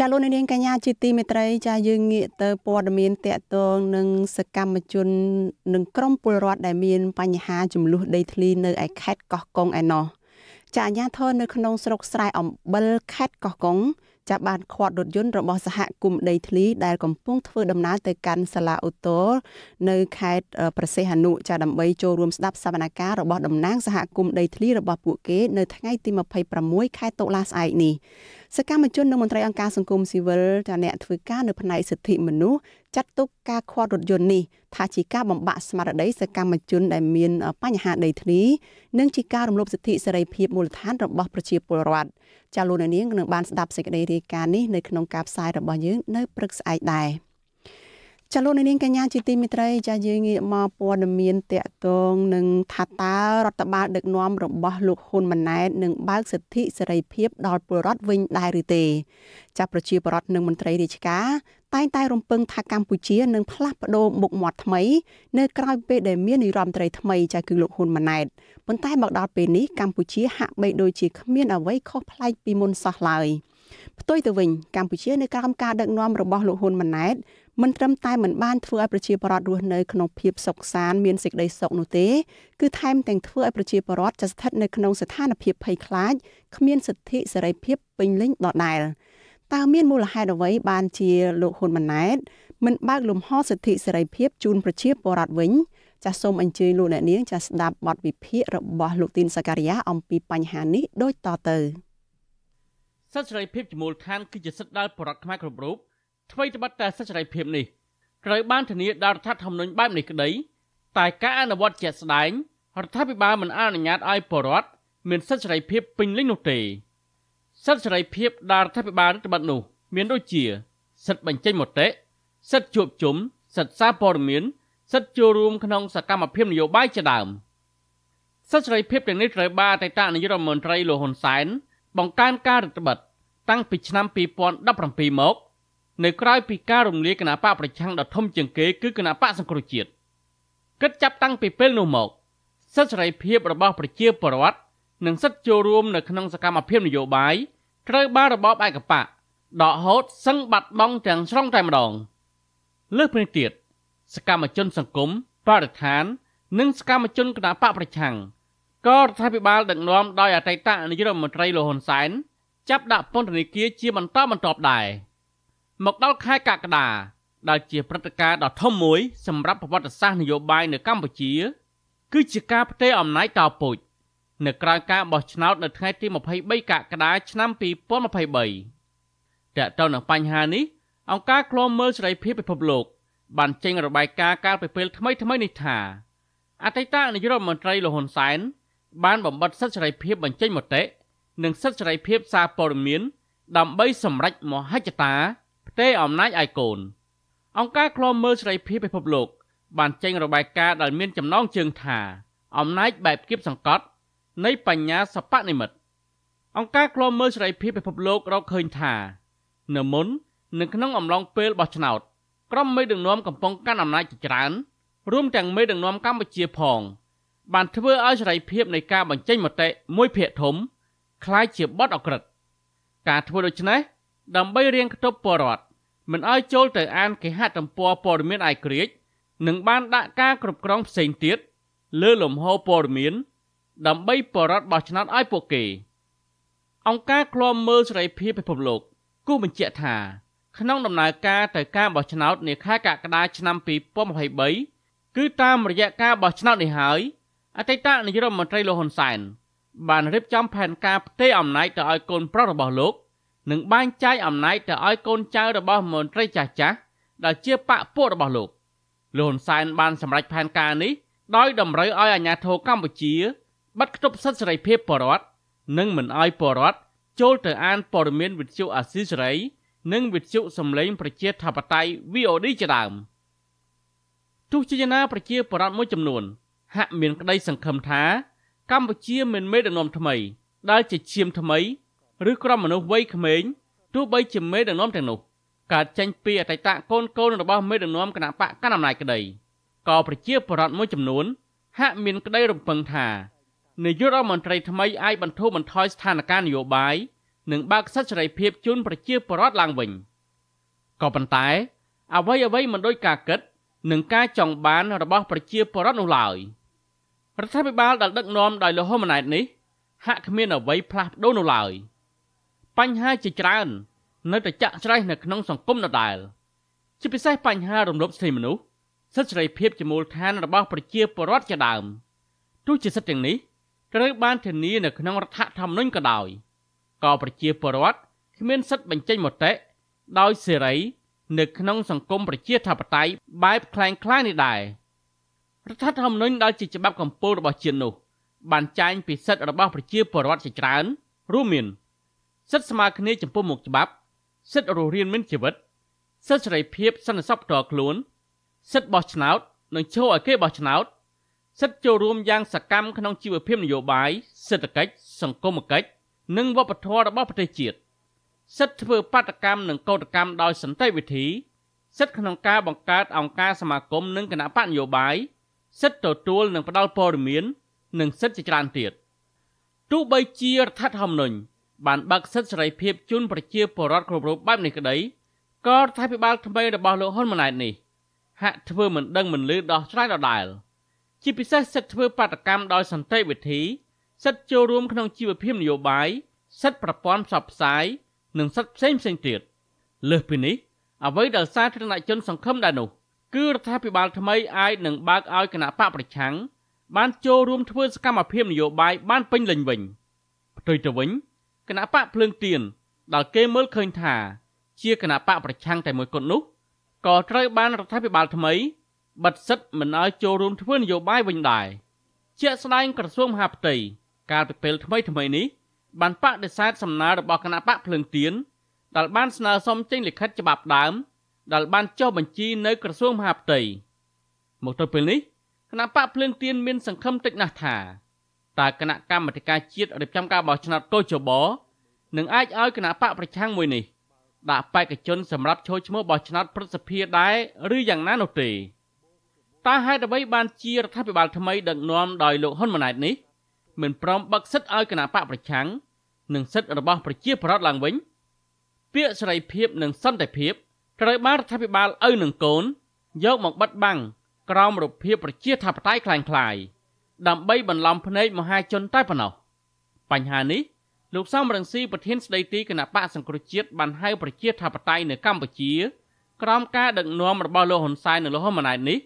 Speaker 3: ចាលោកនាងកញ្ញាជាទីមេត្រីចាយើងងាកទៅព័ត៌មានតកតងនឹងសកម្មជននិងក្រុមពលរដ្ឋដែលមាន បញ្ហាចំនួនដីធ្លីនៅឯខេត្តកោះកុងឯណោះចាអាជ្ញាធរនៅក្នុងស្រុកស្រែអំបិលខេត្តកោះកុងចាប់បានខ្វាត់រថយន្តរបស់សហគមន៍ដីធ្លី ដែលកំពុងធ្វើដំណើរទៅកាន់សាលាឧត្តរនៅខេត្តប្រសេះអនុចាដើម្បីចូលរួមស្ដាប់សវនកម្មរបស់តំណាងសហគមន៍ដីធ្លីរបស់ពួកគេ នៅថ្ងៃទី26ខែតុលាស្អែកនេះសកម្មជននិងមន្ត្រីអង្គការសង្គមស៊ីវិលចាអ្នកធ្វើការនៅផ្នែកសិទ្ធិមនុស្សចាត់ទុកការខ្វាត់រថយន្តនេះថាជាការបំបាក់ស្មារតីសកម្មជនដែលមានបញ្ហាដីធ្លីនិងជាការរំលោភសិទ្ធិសេរីភាពមូលដ្ឋានរបស់ប្រជាពលរដ្ឋចាលោកនាងនឹងបានស្ដាប់សេចក្តីរាយការណ៍នេះនៅក្នុងការផ្សាយរបស់យើងនៅព្រឹកស្អែកដែរ។ចាលោកនាងកញ្ញាជាទីមេត្រី ចាយើងងាកមកព័ត៌មានតកតងនឹងថាតើរដ្ឋបាលដឹកនាំរបស់ លោកហ៊ុនម៉ាណែតនឹងបើកសិទ្ធិសេរីភាពដល់ពលរដ្ឋវិញដែរឬទេចាប្រជាពលរដ្ឋនិងមន្ត្រីរាជការតែងតែរំពឹងថាកម្ពុជានឹងផ្លាស់ប្ដូរមុខមាត់ថ្មីនៅក្រៅពេលដែលមាននាយរដ្ឋមន្ត្រីថ្មីចាគឺលោកហ៊ុនម៉ាណែតប៉ុន្តែមកដល់ពេលនេះកម្ពុជាហាក់បីដូចជាគ្មានអ្វីខុសប្លែកពីមុនសោះឡើយផ្ទុយទៅវិញកម្ពុជានៅក្រោមការដឹកនាំរបស់លោកហ៊ុនម៉ាណែតមិនត្រឹមតែមិនបានធ្វើឲ្យប្រជាពលរដ្ឋរស់នៅក្នុងភាពសុខសាន្តមានសេចក្តីសុខនោះទេគឺថែមទាំងធ្វើឲ្យប្រជាពលរដ្ឋស្ថិតនៅក្នុងស្ថានភាពភ័យខ្លាចគ្មានសិទ្ធិសេរីភាពពេញលេញដដែល តើមានមូលហេតុអ្វីបានជាលោកហ៊ុនម៉ាណែតមិនបើកលំហសិទ្ធិសេរីភាពជូនប្រជាពលរដ្ឋវិញចាសសូមអញ្ជើញលោកអ្នកនាងចាសស្ដាប់បទវិភាគរបស់លោកទីនសករិយាអំពីបញ្ហានេះដូចតទៅ
Speaker 8: សិទ្ធិសេរីភាពជាមូលដ្ឋានគឺជាសិទ្ធិដែលប្រជាពលរដ្ឋខ្មែរគ្រប់រូបថ្មីត្បិតតែសិទ្ធិសេរីភាពនេះត្រូវបានធានាដោយរដ្ឋធម្មនុញ្ញបែបនេះក្តីតែការអនុវត្តជាក់ស្ដែងរដ្ឋាភិបាលមិនអនុញ្ញាតឲ្យប្រជារដ្ឋមានសិទ្ធិសេរីភាពពេញលេញនោះទេ សិទ្ធិសេរីភាពដែលរដ្ឋាភិបាលរដ្ឋបတ်នោះ មានដូចជា សិទ្ធិបញ្ចេញមតិសិទ្ធិជួបជុំសិទ្ធិសារព័ត៌មាន សិទ្ធិចូលរួមក្នុងសកម្មភាពនយោបាយជាដើមសិទ្ធិសេរីភាពទាំងនេះត្រូវបានអតីតនាយករដ្ឋមន្ត្រីលោកហ៊ុនសែនបង្កើនការរដ្ឋបတ်តាំងពីឆ្នាំ2017មកនៅក្រៅពីការរំលាយគណបកប្រឆាំងដ៏ធំជាងគេគឺគណបកសង្គ្រោះជាតិគិតចាប់តាំងពីពេលនោះមក សិទ្ធិសេរីភាពរបស់ប្រជាពលរដ្ឋនិងសិទ្ធិចូលរួមនៅក្នុងសកម្មភាពនយោបាយត្រូវបានរបបឯកបកដកហូតសឹងបាត់បង់ទាំងស្រុងតែម្ដងលើសពីនេះទៀតសកម្មជនសង្គមបរិស្ថាន និងសកម្មជនគណបកប្រឆាំងក៏រដ្ឋាភិបាលដឹកនាំដោយអតីតនាយករដ្ឋមន្ត្រីលហ៊ុនសែនចាប់ដាក់ពន្ធនាគារជាបន្តបន្ទាប់ដែរ។មកដល់ខែកក្កដាដែលជាព្រឹត្តិការណ៍ដ៏ធំមួយសម្រាប់ប្រវត្តិសាស្ត្រនយោបាយនៅកម្ពុជា គឺជាការផ្ទេរអំណាចតពុជនៅក្រៅការបោះឆ្នោតនៅថ្ងៃទី23កក្កដាឆ្នាំ2023តើតើនឹងបញ្ហានេះអង្គការឃ្លាំមើលសេរីភាពពិភពលោកបានចេញរបាយការណ៍កាលពីពេលថ្មីថ្មីនេះថាអតីតនាយករដ្ឋមន្ត្រីលហ៊ុនសែន បានបំបត្តិសិទ្ធិសេរីភាពបញ្ចេញមតិនិងសិទ្ធិសេរីភាពសារព័ត៌មានដើម្បីសម្រេចមហិច្ឆតាផ្ទេរអំណាចឲ្យកូនអង្គការឃ្លាំមើលសេរីភាពពិភពលោក បានចេញរបាយការណ៍ដែលមានចំណងជើងថា អំណាចបែបគៀបសង្កត់ នៃបញ្ញាសបនិមិត្តអង្គការឃ្លាំមើលសេរីភាពពិភពលោករកឃើញថានៅមុននិងក្នុងអំឡុងពេលបោះឆ្នោតក្រុមមេដឹកនាំកំពុងកាន់អំណាចជាច្រើនរួមទាំងមេដឹកនាំកម្ពុជាផង បានធ្វើឲ្យសេរីភាពនៃការបញ្ចេញមតិមួយភាគធំคล้ายជាបទអក្រិតការធ្វើដូច្នេះដើម្បីរៀងគតុបពរដ្ឋមិនឲ្យចូលទៅ អាន គេហទំព័រព័ត៌មាន អាយក្រិចនិងបានដាក់ការគ្រប់គ្រង ផ្សេងទៀតលើលំហព័ត៌មានដើម្បីបរដ្ឋបោះឆ្នោតឲ្យពួកគេ អង្គការឃ្លាំមើលសេរីភាពពិភពលោកគូបញ្ជាក់ថាក្នុងដំណើរការទៅការបោះឆ្នោតនាខែកក្កដាឆ្នាំ2023គឺតាមរយៈការបោះឆ្នោតនេះហើយអតីតនាយករដ្ឋមន្ត្រីលោកហ៊ុនសែន បានរៀបចំ ផែនការផ្ទេរអំណាចទៅឲ្យកូនប្រុសរបស់លោកនិងបែងចែកអំណាចទៅឲ្យកូនចៅរបស់មន្ត្រីចាស់ចាស់ដែលជាបកពួករបស់លោកលោកហ៊ុនសែន បានសម្រេចផែនការនេះដោយតម្រូវឲ្យអាជ្ញាធរកម្ពុជាបិទគប់សិទ្ធិសេរីភាពបរដ្ឋនិងមិនឲ្យបរដ្ឋចូលទៅអានព័ត៌មាន វិទ្យុអាស៊ីសេរី និង វិទ្យុសំឡេង ប្រជាធិបតេយ្យ VOD ជាដើមទោះជាយ៉ាងណាប្រជាបរដ្ឋមួយ ចំនួនហាក់មានក្តី សង្ឃឹមថា កម្ពុជាមានមេដឹកនាំថ្មីដែលជាឈាមថ្មីឬក្រុមមនុស្សវ័យក្មេងទោះបីជាមេដឹកនាំទាំងនោះកើតចេញពីអតីតកូនកូនរបស់មេដឹកនាំគណបកកណ្ដាលអំណាចក្តីក៏ប្រជាប្រដ្ឋមួយចំនួនហាក់មានក្តីរំពឹងថានាយករដ្ឋមន្ត្រីថ្មីអាចបន្ធូរបន្ថយស្ថានភាពនយោបាយនិងបើកសិទ្ធិសេរីភាពជូនប្រជាពលរដ្ឋឡើងវិញក៏ប៉ុន្តែអ្វីអ្វីមិនដូចការគិតនិងការចង់បាន របស់ប្រជាពលរដ្ឋនោះឡើយរដ្ឋាភិបាលដែលដឹកនាំដោយលោកហ៊ុនម៉ាណែតនេះ ហាក់គ្មានអ្វីផ្លាស់ប្ដូរនោះឡើយ។បញ្ហាជាច្រើននៅតែចាក់ច្រេះនៅក្នុងសង្គមដដែលជាពិសេសបញ្ហារំលោភសិទ្ធិមនុស្សសិទ្ធិសេរីភាពជាមូលដ្ឋានរបស់ប្រជាពលរដ្ឋជាដើមទោះជាសិទ្ធិទាំងនេះត្រូវបានធានានៅក្នុងរដ្ឋធម្មនុញ្ញក៏ដោយក៏ប្រជាពលរដ្ឋគ្មានសិទ្ធិបញ្ចេញមតិដោយសេរីនៅក្នុងសង្គមប្រជាធិបតេយ្យបែបคล้ายៗនេះដែររដ្ឋធម្មនុញ្ញដែលជាច្បាប់កម្ពុជារបស់ជាតិនោះ បានចែងពីសិទ្ធិរបស់ប្រជាពលរដ្ឋជាច្រើនរួមមានសិទ្ធិស្មើគ្នាចំពោះមុខច្បាប់ សិទ្ធិរស់រានមានជីវិត សិទ្ធិសេរីភាពសន្តិសុខផ្ទាល់ខ្លួន សិទ្ធិបោះឆ្នោតនិងចូលឲ្យគេបោះឆ្នោតសិទ្ធិចូលរួមយ៉ាងសកម្មក្នុងជីវភាពនយោបាយសេដ្ឋកិច្ចសង្គមគិច្ចនិងវប្បធម៌របស់ប្រទេសជាតិសិទ្ធិធ្វើបាតកម្មនិងកោតកម្មដោយសន្តិវិធី សិទ្ធិក្នុងការបង្កើតអង្គការសមាគមនិងគណៈបកនយោបាយសិទ្ធិទទួលនិងផ្តល់ព័ត៌មាននិងសិទ្ធិជាច្រើនទៀតទោះបីជារដ្ឋធម្មនុញ្ញបានបើកសិទ្ធិសេរីភាពជូនប្រជាពលរដ្ឋគ្រប់រូបបែបនេះក្តីក៏រដ្ឋាភិបាលថ្មីរបស់លោកហ៊ុនម៉ាណែតនេះ ហាក់ធ្វើមិនដឹងមិនលឺដោះស្រាយដដែលជាពិសេសសិទ្ធិធ្វើបាតកម្មដោយសន្តិវិធី សិទ្ធិចូលរួមក្នុងជីវភាពនយោបាយសិទ្ធិប្រព័ន្ធផ្សព្វផ្សាយនិងសិទ្ធិផ្សេងផ្សេងទៀតលើសពីនេះអ្វីដែលសាធារណជនសង្ឃឹមដែរនោះ គឺរដ្ឋាភិបាលថ្មីអាចនឹងបើកឲ្យគណៈបកប្រឆាំង បានចូលរួមធ្វើសកម្មភាពនយោបាយបានពេញលេញវិញផ្ទុយទៅវិញគណៈបកភ្លើងទៀនដែលគេមើលឃើញថាជាគណៈបកប្រឆាំងតែមួយគត់នោះក៏ត្រូវបានរដ្ឋាភិបាលថ្មីបិទសិទ្ធិមិនឲ្យចូលរួមធ្វើនយោបាយវិញដែរជាស្ដែងក្រសួងមហាផ្ទៃកាលពីពេលថ្មីថ្មីនេះបានបដិសេធសំណើរបស់គណៈបកភ្លើងទៀនដែលបានស្នើសុំចេញលិខិតច្បាប់ដើមដែលបានចុះបញ្ជីនៅក្រសួងមហាផ្ទៃមកទល់ពេលនេះគណៈបកភ្លើងទៀនមានសង្ឃឹមតិចណាស់ថាតើគណៈកម្មាធិការជាតិរៀបចំការបោះឆ្នោតកោជបនឹងអាចឲ្យគណៈបកប្រឆាំងមួយនេះដាក់បេក្ខជនសម្រាប់ចូលឈ្មោះបោះឆ្នោតប្រសិទ្ធភាពដែរឬយ៉ាងណានោះទេតើហេតុអ្វីបានជារដ្ឋាភិបាលថ្មីដឹកនាំដោយលោកហ៊ុនម៉ាណែតនេះ មិនព្រមបឹកសិទ្ធឲ្យគណៈបកប្រឆាំងនិងសិទ្ធិរបស់ប្រជាប្រដ្ឋឡើងវិញពាក្យសេរីភាពនិងសន្តិភាពត្រូវបានរដ្ឋាភិបាលឪនឹងកូន យកមកបិទបាំងក្រោមរបៀបប្រជាធិបតេយ្យខ្លាំងខ្លាយៗដើម្បីបន្លំភ្នែកមហាជនតែប៉ុណ្ណោះបញ្ហានេះលោកសំរងស៊ីប្រធានស្ដីទីគណៈបកសង្គ្រោះជាតិបានហៅប្រជាធិបតេយ្យនៅកម្ពុជា ក្រោមការដឹកនាំរបស់លោកហ៊ុនសែននិងលោកហ៊ុនម៉ាណែតនេះ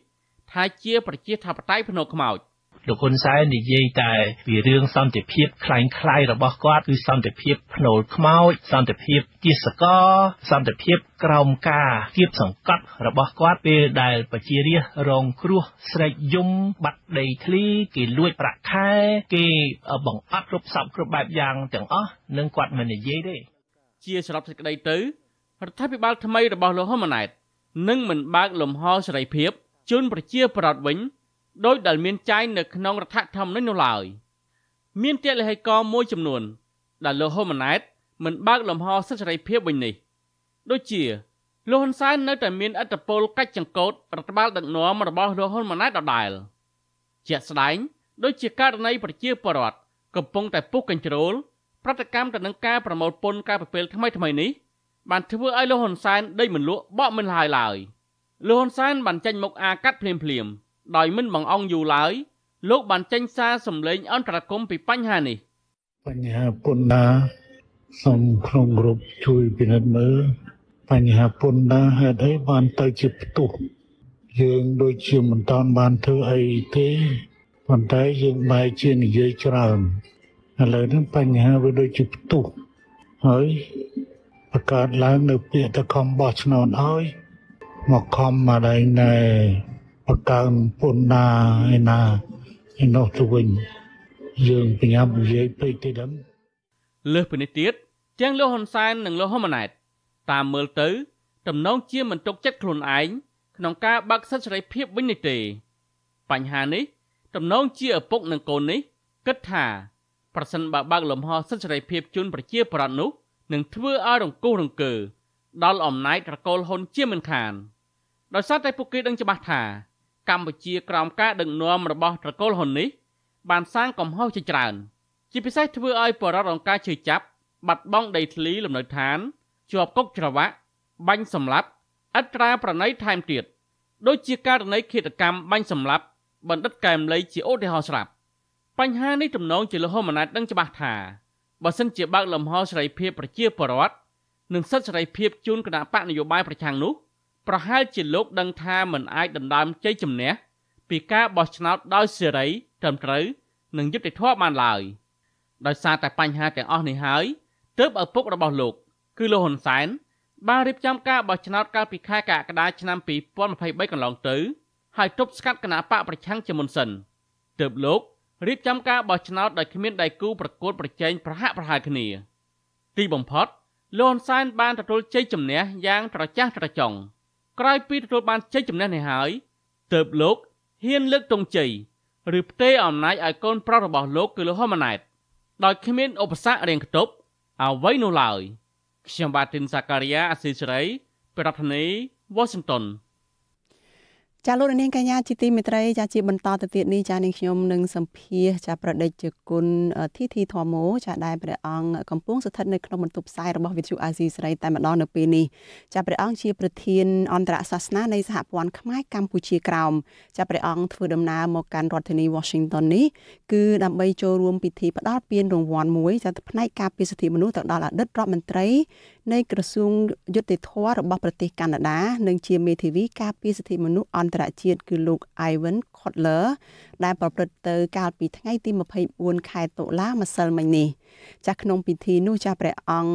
Speaker 8: ថាជាប្រជាធិបតេយ្យភ្នំខ្ម
Speaker 1: ោច។លោកហ៊ុនសែននិយាយតែពីរឿងសន្តិភាពคล้ายៗរបស់គាត់គឺសន្តិភាពភ្នូលខ្មោចសន្តិភាព ជាសកលសន្តិភាពក្រោមការគៀបសង្កត់របស់គាត់ពេលដែលប្រជារាស្ត្ររងគ្រោះស្រែកយំបាត់ដីធ្លីគេលួចប្រាក់ខែ គេបង្អត់គ្រប់សពគ្រប់បែបយ៉ាងទាំងអស់នឹងគាត់មិននិយាយទេ
Speaker 8: ជាសរុបសេចក្តីទៅរដ្ឋាភិបាលថ្មីរបស់លោកហ៊ុនម៉ាណែតនឹងមិនបើកលំហសេរីភាពជូនប្រជាប្រដ្ឋវិញដោយដែលមានចែងនៅក្នុងរដ្ឋធម្មនុញ្ញនោះឡើយមានទៀតលេខកមួយចំនួនដែលលោកហ៊ុនម៉ាណែតមិនបើកលំហសិទ្ធិសេរីភាពវិញនេះដូចជាលោកហ៊ុនសែននៅតែមានអត្តពលកាច់ចង្កូតរដ្ឋបាលដឹកនាំរបស់លោកហ៊ុនម៉ាណែតដដែលជាក់ស្ដែង ដូចជាករណីប្រជាពលរដ្ឋកំពុងតែពុះកញ្ជ្រោលប្រតិកម្មទៅនឹងការប្រមូលពន្ធការប្រពេលថ្មីថ្មីនេះបានធ្វើឲ្យលោកហ៊ុនសែនដេកមិនលក់បក់មិនហើយឡើយលោកហ៊ុនសែនបានចេញមុខអាកាត់ភ្លាមភ្លាមដោយមិនបង្អង់យូរឡើយលោកបានចេញសារសម្លេងអន្តរកម្មពីបញ្ហានេះ
Speaker 9: បញ្ហាពន្ធដារសូមក្រុមគ្រប់ជួយពិនិត្យមើលបញ្ហាពន្ធដារហេតុអីបានទៅជាផ្ទុះយើងដូចជាមិនតាន់បានធ្វើអីទេប៉ុន្តែយើងបែរជានិយាយច្រើនឥឡូវនេះបញ្ហាវាដូចជាផ្ទុះហើយបង្កើតឡើងនៅពាក្យតខំបោះឆ្នោតហើយមកខំមកដែរណែបកើនពន្ធណាឯណាឯនោះទៅវិញ យើងប្រញាប់និយាយពេកទេដឹងលើស
Speaker 8: ពីនេះទៀតទាំងលោកហ៊ុនសែននិងលោកហ៊ុនម៉ាណែត តាមមើលទៅតំណងជាមិនទុកចិត្តខ្លួនឯងក្នុងការបើកសិទ្ធិសេរីភាពវិញនេះទេបញ្ហានេះតំណងជាឪពុក និងកូននេះគិតថាប្រសិនបើបើកលំហសិទ្ធិសេរីភាពជូនប្រជា ប្រដ្ឋនោះនឹងធ្វើឲ្យរង្គោះរង្គើដល់អំណាចត្រកូលហ៊ុនជាមិនខានដោយសារតែពួកគេដឹងច្បាស់ថាកម្ពុជាក្រោមការដឹកនាំរបស់ត្រកូលហ៊ុននេះបានសាងកំហុសជាច្រើន ជាពិសេសធ្វើឲ្យបរិវត្តអង្គការជឿចាប់ បាត់បង់ដីធ្លីលំនៅឋានជាប់គុកច្រវាក់បាញ់សម្លាប់អត្រាប្រណីថែមទៀតដូចជាករណីឃាតកម្មបាញ់សម្លាប់បណ្ឌិតកែមលី ជាឧទាហរណ៍ស្រាប់ បញ្ហានេះទំនងជាលោកហ៊ុនម៉ាណែតដឹងច្បាស់ថាបើសិនជាបើកលំហសេរីភាពប្រជាពលរដ្ឋនិងសិទ្ធិសេរីភាពជូនគណៈបកនយោបាយប្រឆាំងនោះប្រហែលជាលោកដឹងថាមិនអាចដណ្ដើមជ័យជំនះពីការបោះឆ្នោតដោយសេរីត្រឹមត្រូវនិងយុត្តិធម៌បានឡើយដោយសារតែបញ្ហាទាំងអស់នេះហើយទើបឪពុករបស់លោកគឺលោកហ៊ុនសែនបានរៀបចំការបោះឆ្នោតកាលពីខែកក្កដាឆ្នាំ2023កន្លងទៅហើយទប់ស្កាត់គណៈបកប្រឆាំងជាមុនសិនទើបលោករៀបចំការបោះឆ្នោតដោយគ្មានដៃគូប្រកួតប្រជែងប្រហាក់ប្រហែលគ្នាទីបំផុតលោកហ៊ុនសែនបានទទួលជ័យជំនះយ៉ាងត្រចះត្រចង់ក្រោយពីទទួលបានជ័យជំនះនេះហើយទើបលោកហ៊ានលើកទង់ជ័យឬផ្ទេរអំណាចឲ្យកូនប្រុសរបស់លោកគឺលោកហ៊ុនម៉ាណែតដោយគ្មានឧបសគ្គរាំងខ្ទប់អ្វីនោះឡើយខ្ញុំបាទទីនសាការីយ៉ាអស៊ីសេរីប្រធានាធិបតី Washington
Speaker 3: ចាលោកនាងកញ្ញាជាទីមេត្រីចាជាបន្តទៅទៀតនេះចានាងខ្ញុំនឹងសម្ភាសចាប្រដេចជាគុណធីធីធម្មោចាដែលព្រះអង្គកំពុងស្ថិតនៅក្នុងបន្ទប់ផ្សាយរបស់វិទ្យុអាស៊ីសេរីតែម្ដងនៅពេលនេះចាព្រះអង្គជាប្រធាន អន្តរសាសនានៃសហព័ន្ធខ្មែរកម្ពុជាក្រោមចាព្រះអង្គធ្វើដំណើរមកកាន់រដ្ឋធានី Washington នេះគឺដើម្បីចូលរួមពិធីផ្តល់ពានរង្វាន់មួយចាផ្នែកការពារសិទ្ធិមនុស្សទៅដល់អតីតរដ្ឋមន្ត្រីនៃក្រសួងយុតិធម៌របស់ប្រទេសកាណាដានិងជាមេធាវីការពារសិទ្ធិមនុស្សអន្តរជាតិគឺលោក Ivan Kotler ដែលប្រព្រឹត្តទៅកាលពីថ្ងៃទី24ខែតុលាម្សិលមិញនេះចាស់ក្នុងពិធីនោះចាស់ព្រះអង្គ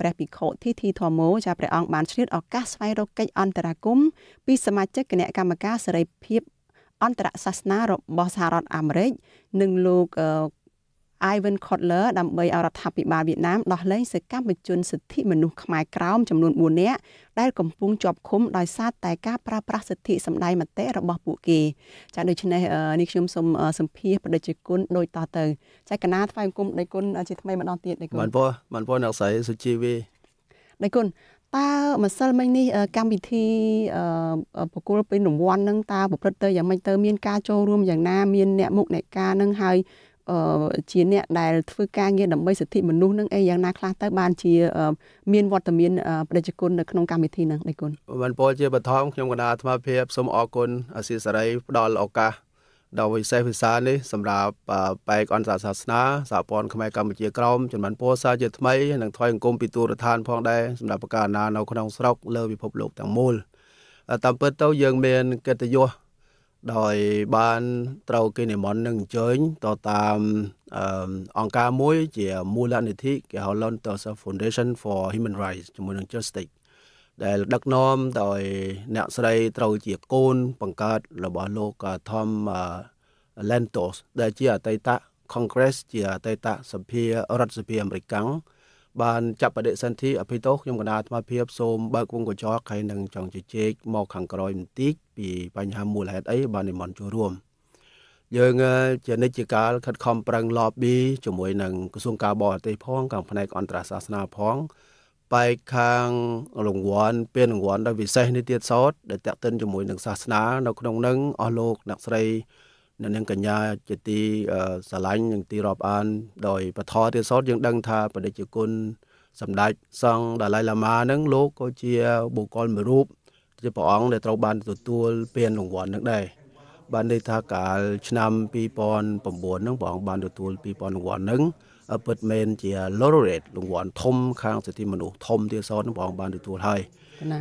Speaker 3: ព្រះភិក្ខុធីធីធម្មោចាស់ព្រះអង្គបានឆ្លៀតឱកាសស្វែងរកកិច្ចអន្តរាគមពីសមាជិកគណៈកម្មការសេរីភាព អន្តរសាសនារបស់សហរដ្ឋអាមេរិកនិងលោក Ivan Kotler ដើម្បីឲ្យរដ្ឋាភិបាលវៀតណាមដោះលែងសកម្មជនសិទ្ធិមនុស្សខ្មែរក្រោមចំនួន4នាក់ដែលកំពុងជាប់ឃុំដោយសារតែការប្រើប្រាស់សិទ្ធិសម្ដែងមតិរបស់ពួកគេចាដូច្នេះនេះខ្ញុំសូមសម្ភាសប្រជាជនដូចតទៅចាកណាថ្វាយអង្គមដៃគុណជាថ្មីម្ដងទៀតដៃគុណបានពោ
Speaker 1: ះបានពោះអ្នកស្រីសុជីវី
Speaker 3: ដៃគុណតើម្សិលមិញនេះកម្មវិធីប្រគល់ពេញរង្វាន់នឹងតើប្រព្រឹត្តទៅយ៉ាងម៉េចទៅមានការចូលរួមយ៉ាងណាមានអ្នកមុខអ្នកការនឹងហើយជាអ្នកដែលធ្វើការងារដើម្បីសិទ្ធិមនុស្សនឹងអីយ៉ាងណាខ្លះទៅបានជាមានវត្តមានប្រជាជននៅក្នុងកម្មវិធីនឹងនេះគុណ
Speaker 1: បានពលជាបឋមខ្ញុំកណ្ដាលអាត្មាភាពសូមអរគុណអាស៊ីសេរីផ្ដល់ឱកាសដ៏វិសេសវិសាលនេះសម្រាប់បែកអន្តរសាសនាសហព័ន្ធខ្មែរកម្ពុជាក្រមចំនួនពលសាជាថ្មីនិងថ្វាយអង្គមពីទូរឋានផងដែរសម្រាប់ប្រកាសអាណានៅក្នុង ស្រុកលើពិភពលោកទាំងមូលតាមពិតទៅយើងមានកិត្តិយសដោយបានត្រូវគេនិមន្តនឹងអញ្ជើញទៅតាមអង្គការមួយជាមូលនិធិគេហៅ Lon Tosa Foundation for Human Rights ជាមួយនឹង Justice ដែលដឹកនាំដោយអ្នកស្រីត្រូវជាកូន បង្កើតរបស់លោក Tom Lentos ដែលជាអតីត Congress ជាអតីតសភារដ្ឋសភាអាមេរិកបានចាប់បដិសន្ធិអភិទោសខ្ញុំកណ្ដាលអាត្មាភាពសូមបើកវងកញ្ចក់ហើយនឹងចង់ជជែកមកខាងក្រោយបន្តិចពីបញ្ហាមូលហេតុអីបាននិមន្តចូលរួមយើងជានិច្ចកាលខិតខំប្រឹង lobby ជាមួយនឹងក្រសួងការបរទេសផងខាងផ្នែកអន្តរសាសនាផងបែកខាងរង្វាន់ពានរង្វាន់ដ៏ពិសេសនេះទៀតសោតដែលតាក់ទិនជាមួយនឹងសាសនានៅក្នុងនឹងអស់លោកអ្នកស្រីនៅនឹងកញ្ញាជាទីស្រឡាញ់និងទីរាប់អាន ដោយបធរទេសោតយើងដឹងថាបដិជគុណសម្ដេចសង្ឃដាឡៃឡាម៉ានឹងលោកក៏ជាបុគ្គលមួយរូបជាព្រះអង្គដែលត្រូវបានទទួលពានរង្វាន់នឹងដែរបានន័យថាកាលឆ្នាំ2009ហ្នឹងបងបានទទួល2000រង្វាន់ហ្នឹងពិតមែនជា laureate រង្វាន់ធំខាងសិទ្ធិមនុស្សធំទៀតសោតហ្នឹងបងបានទទួលហើយ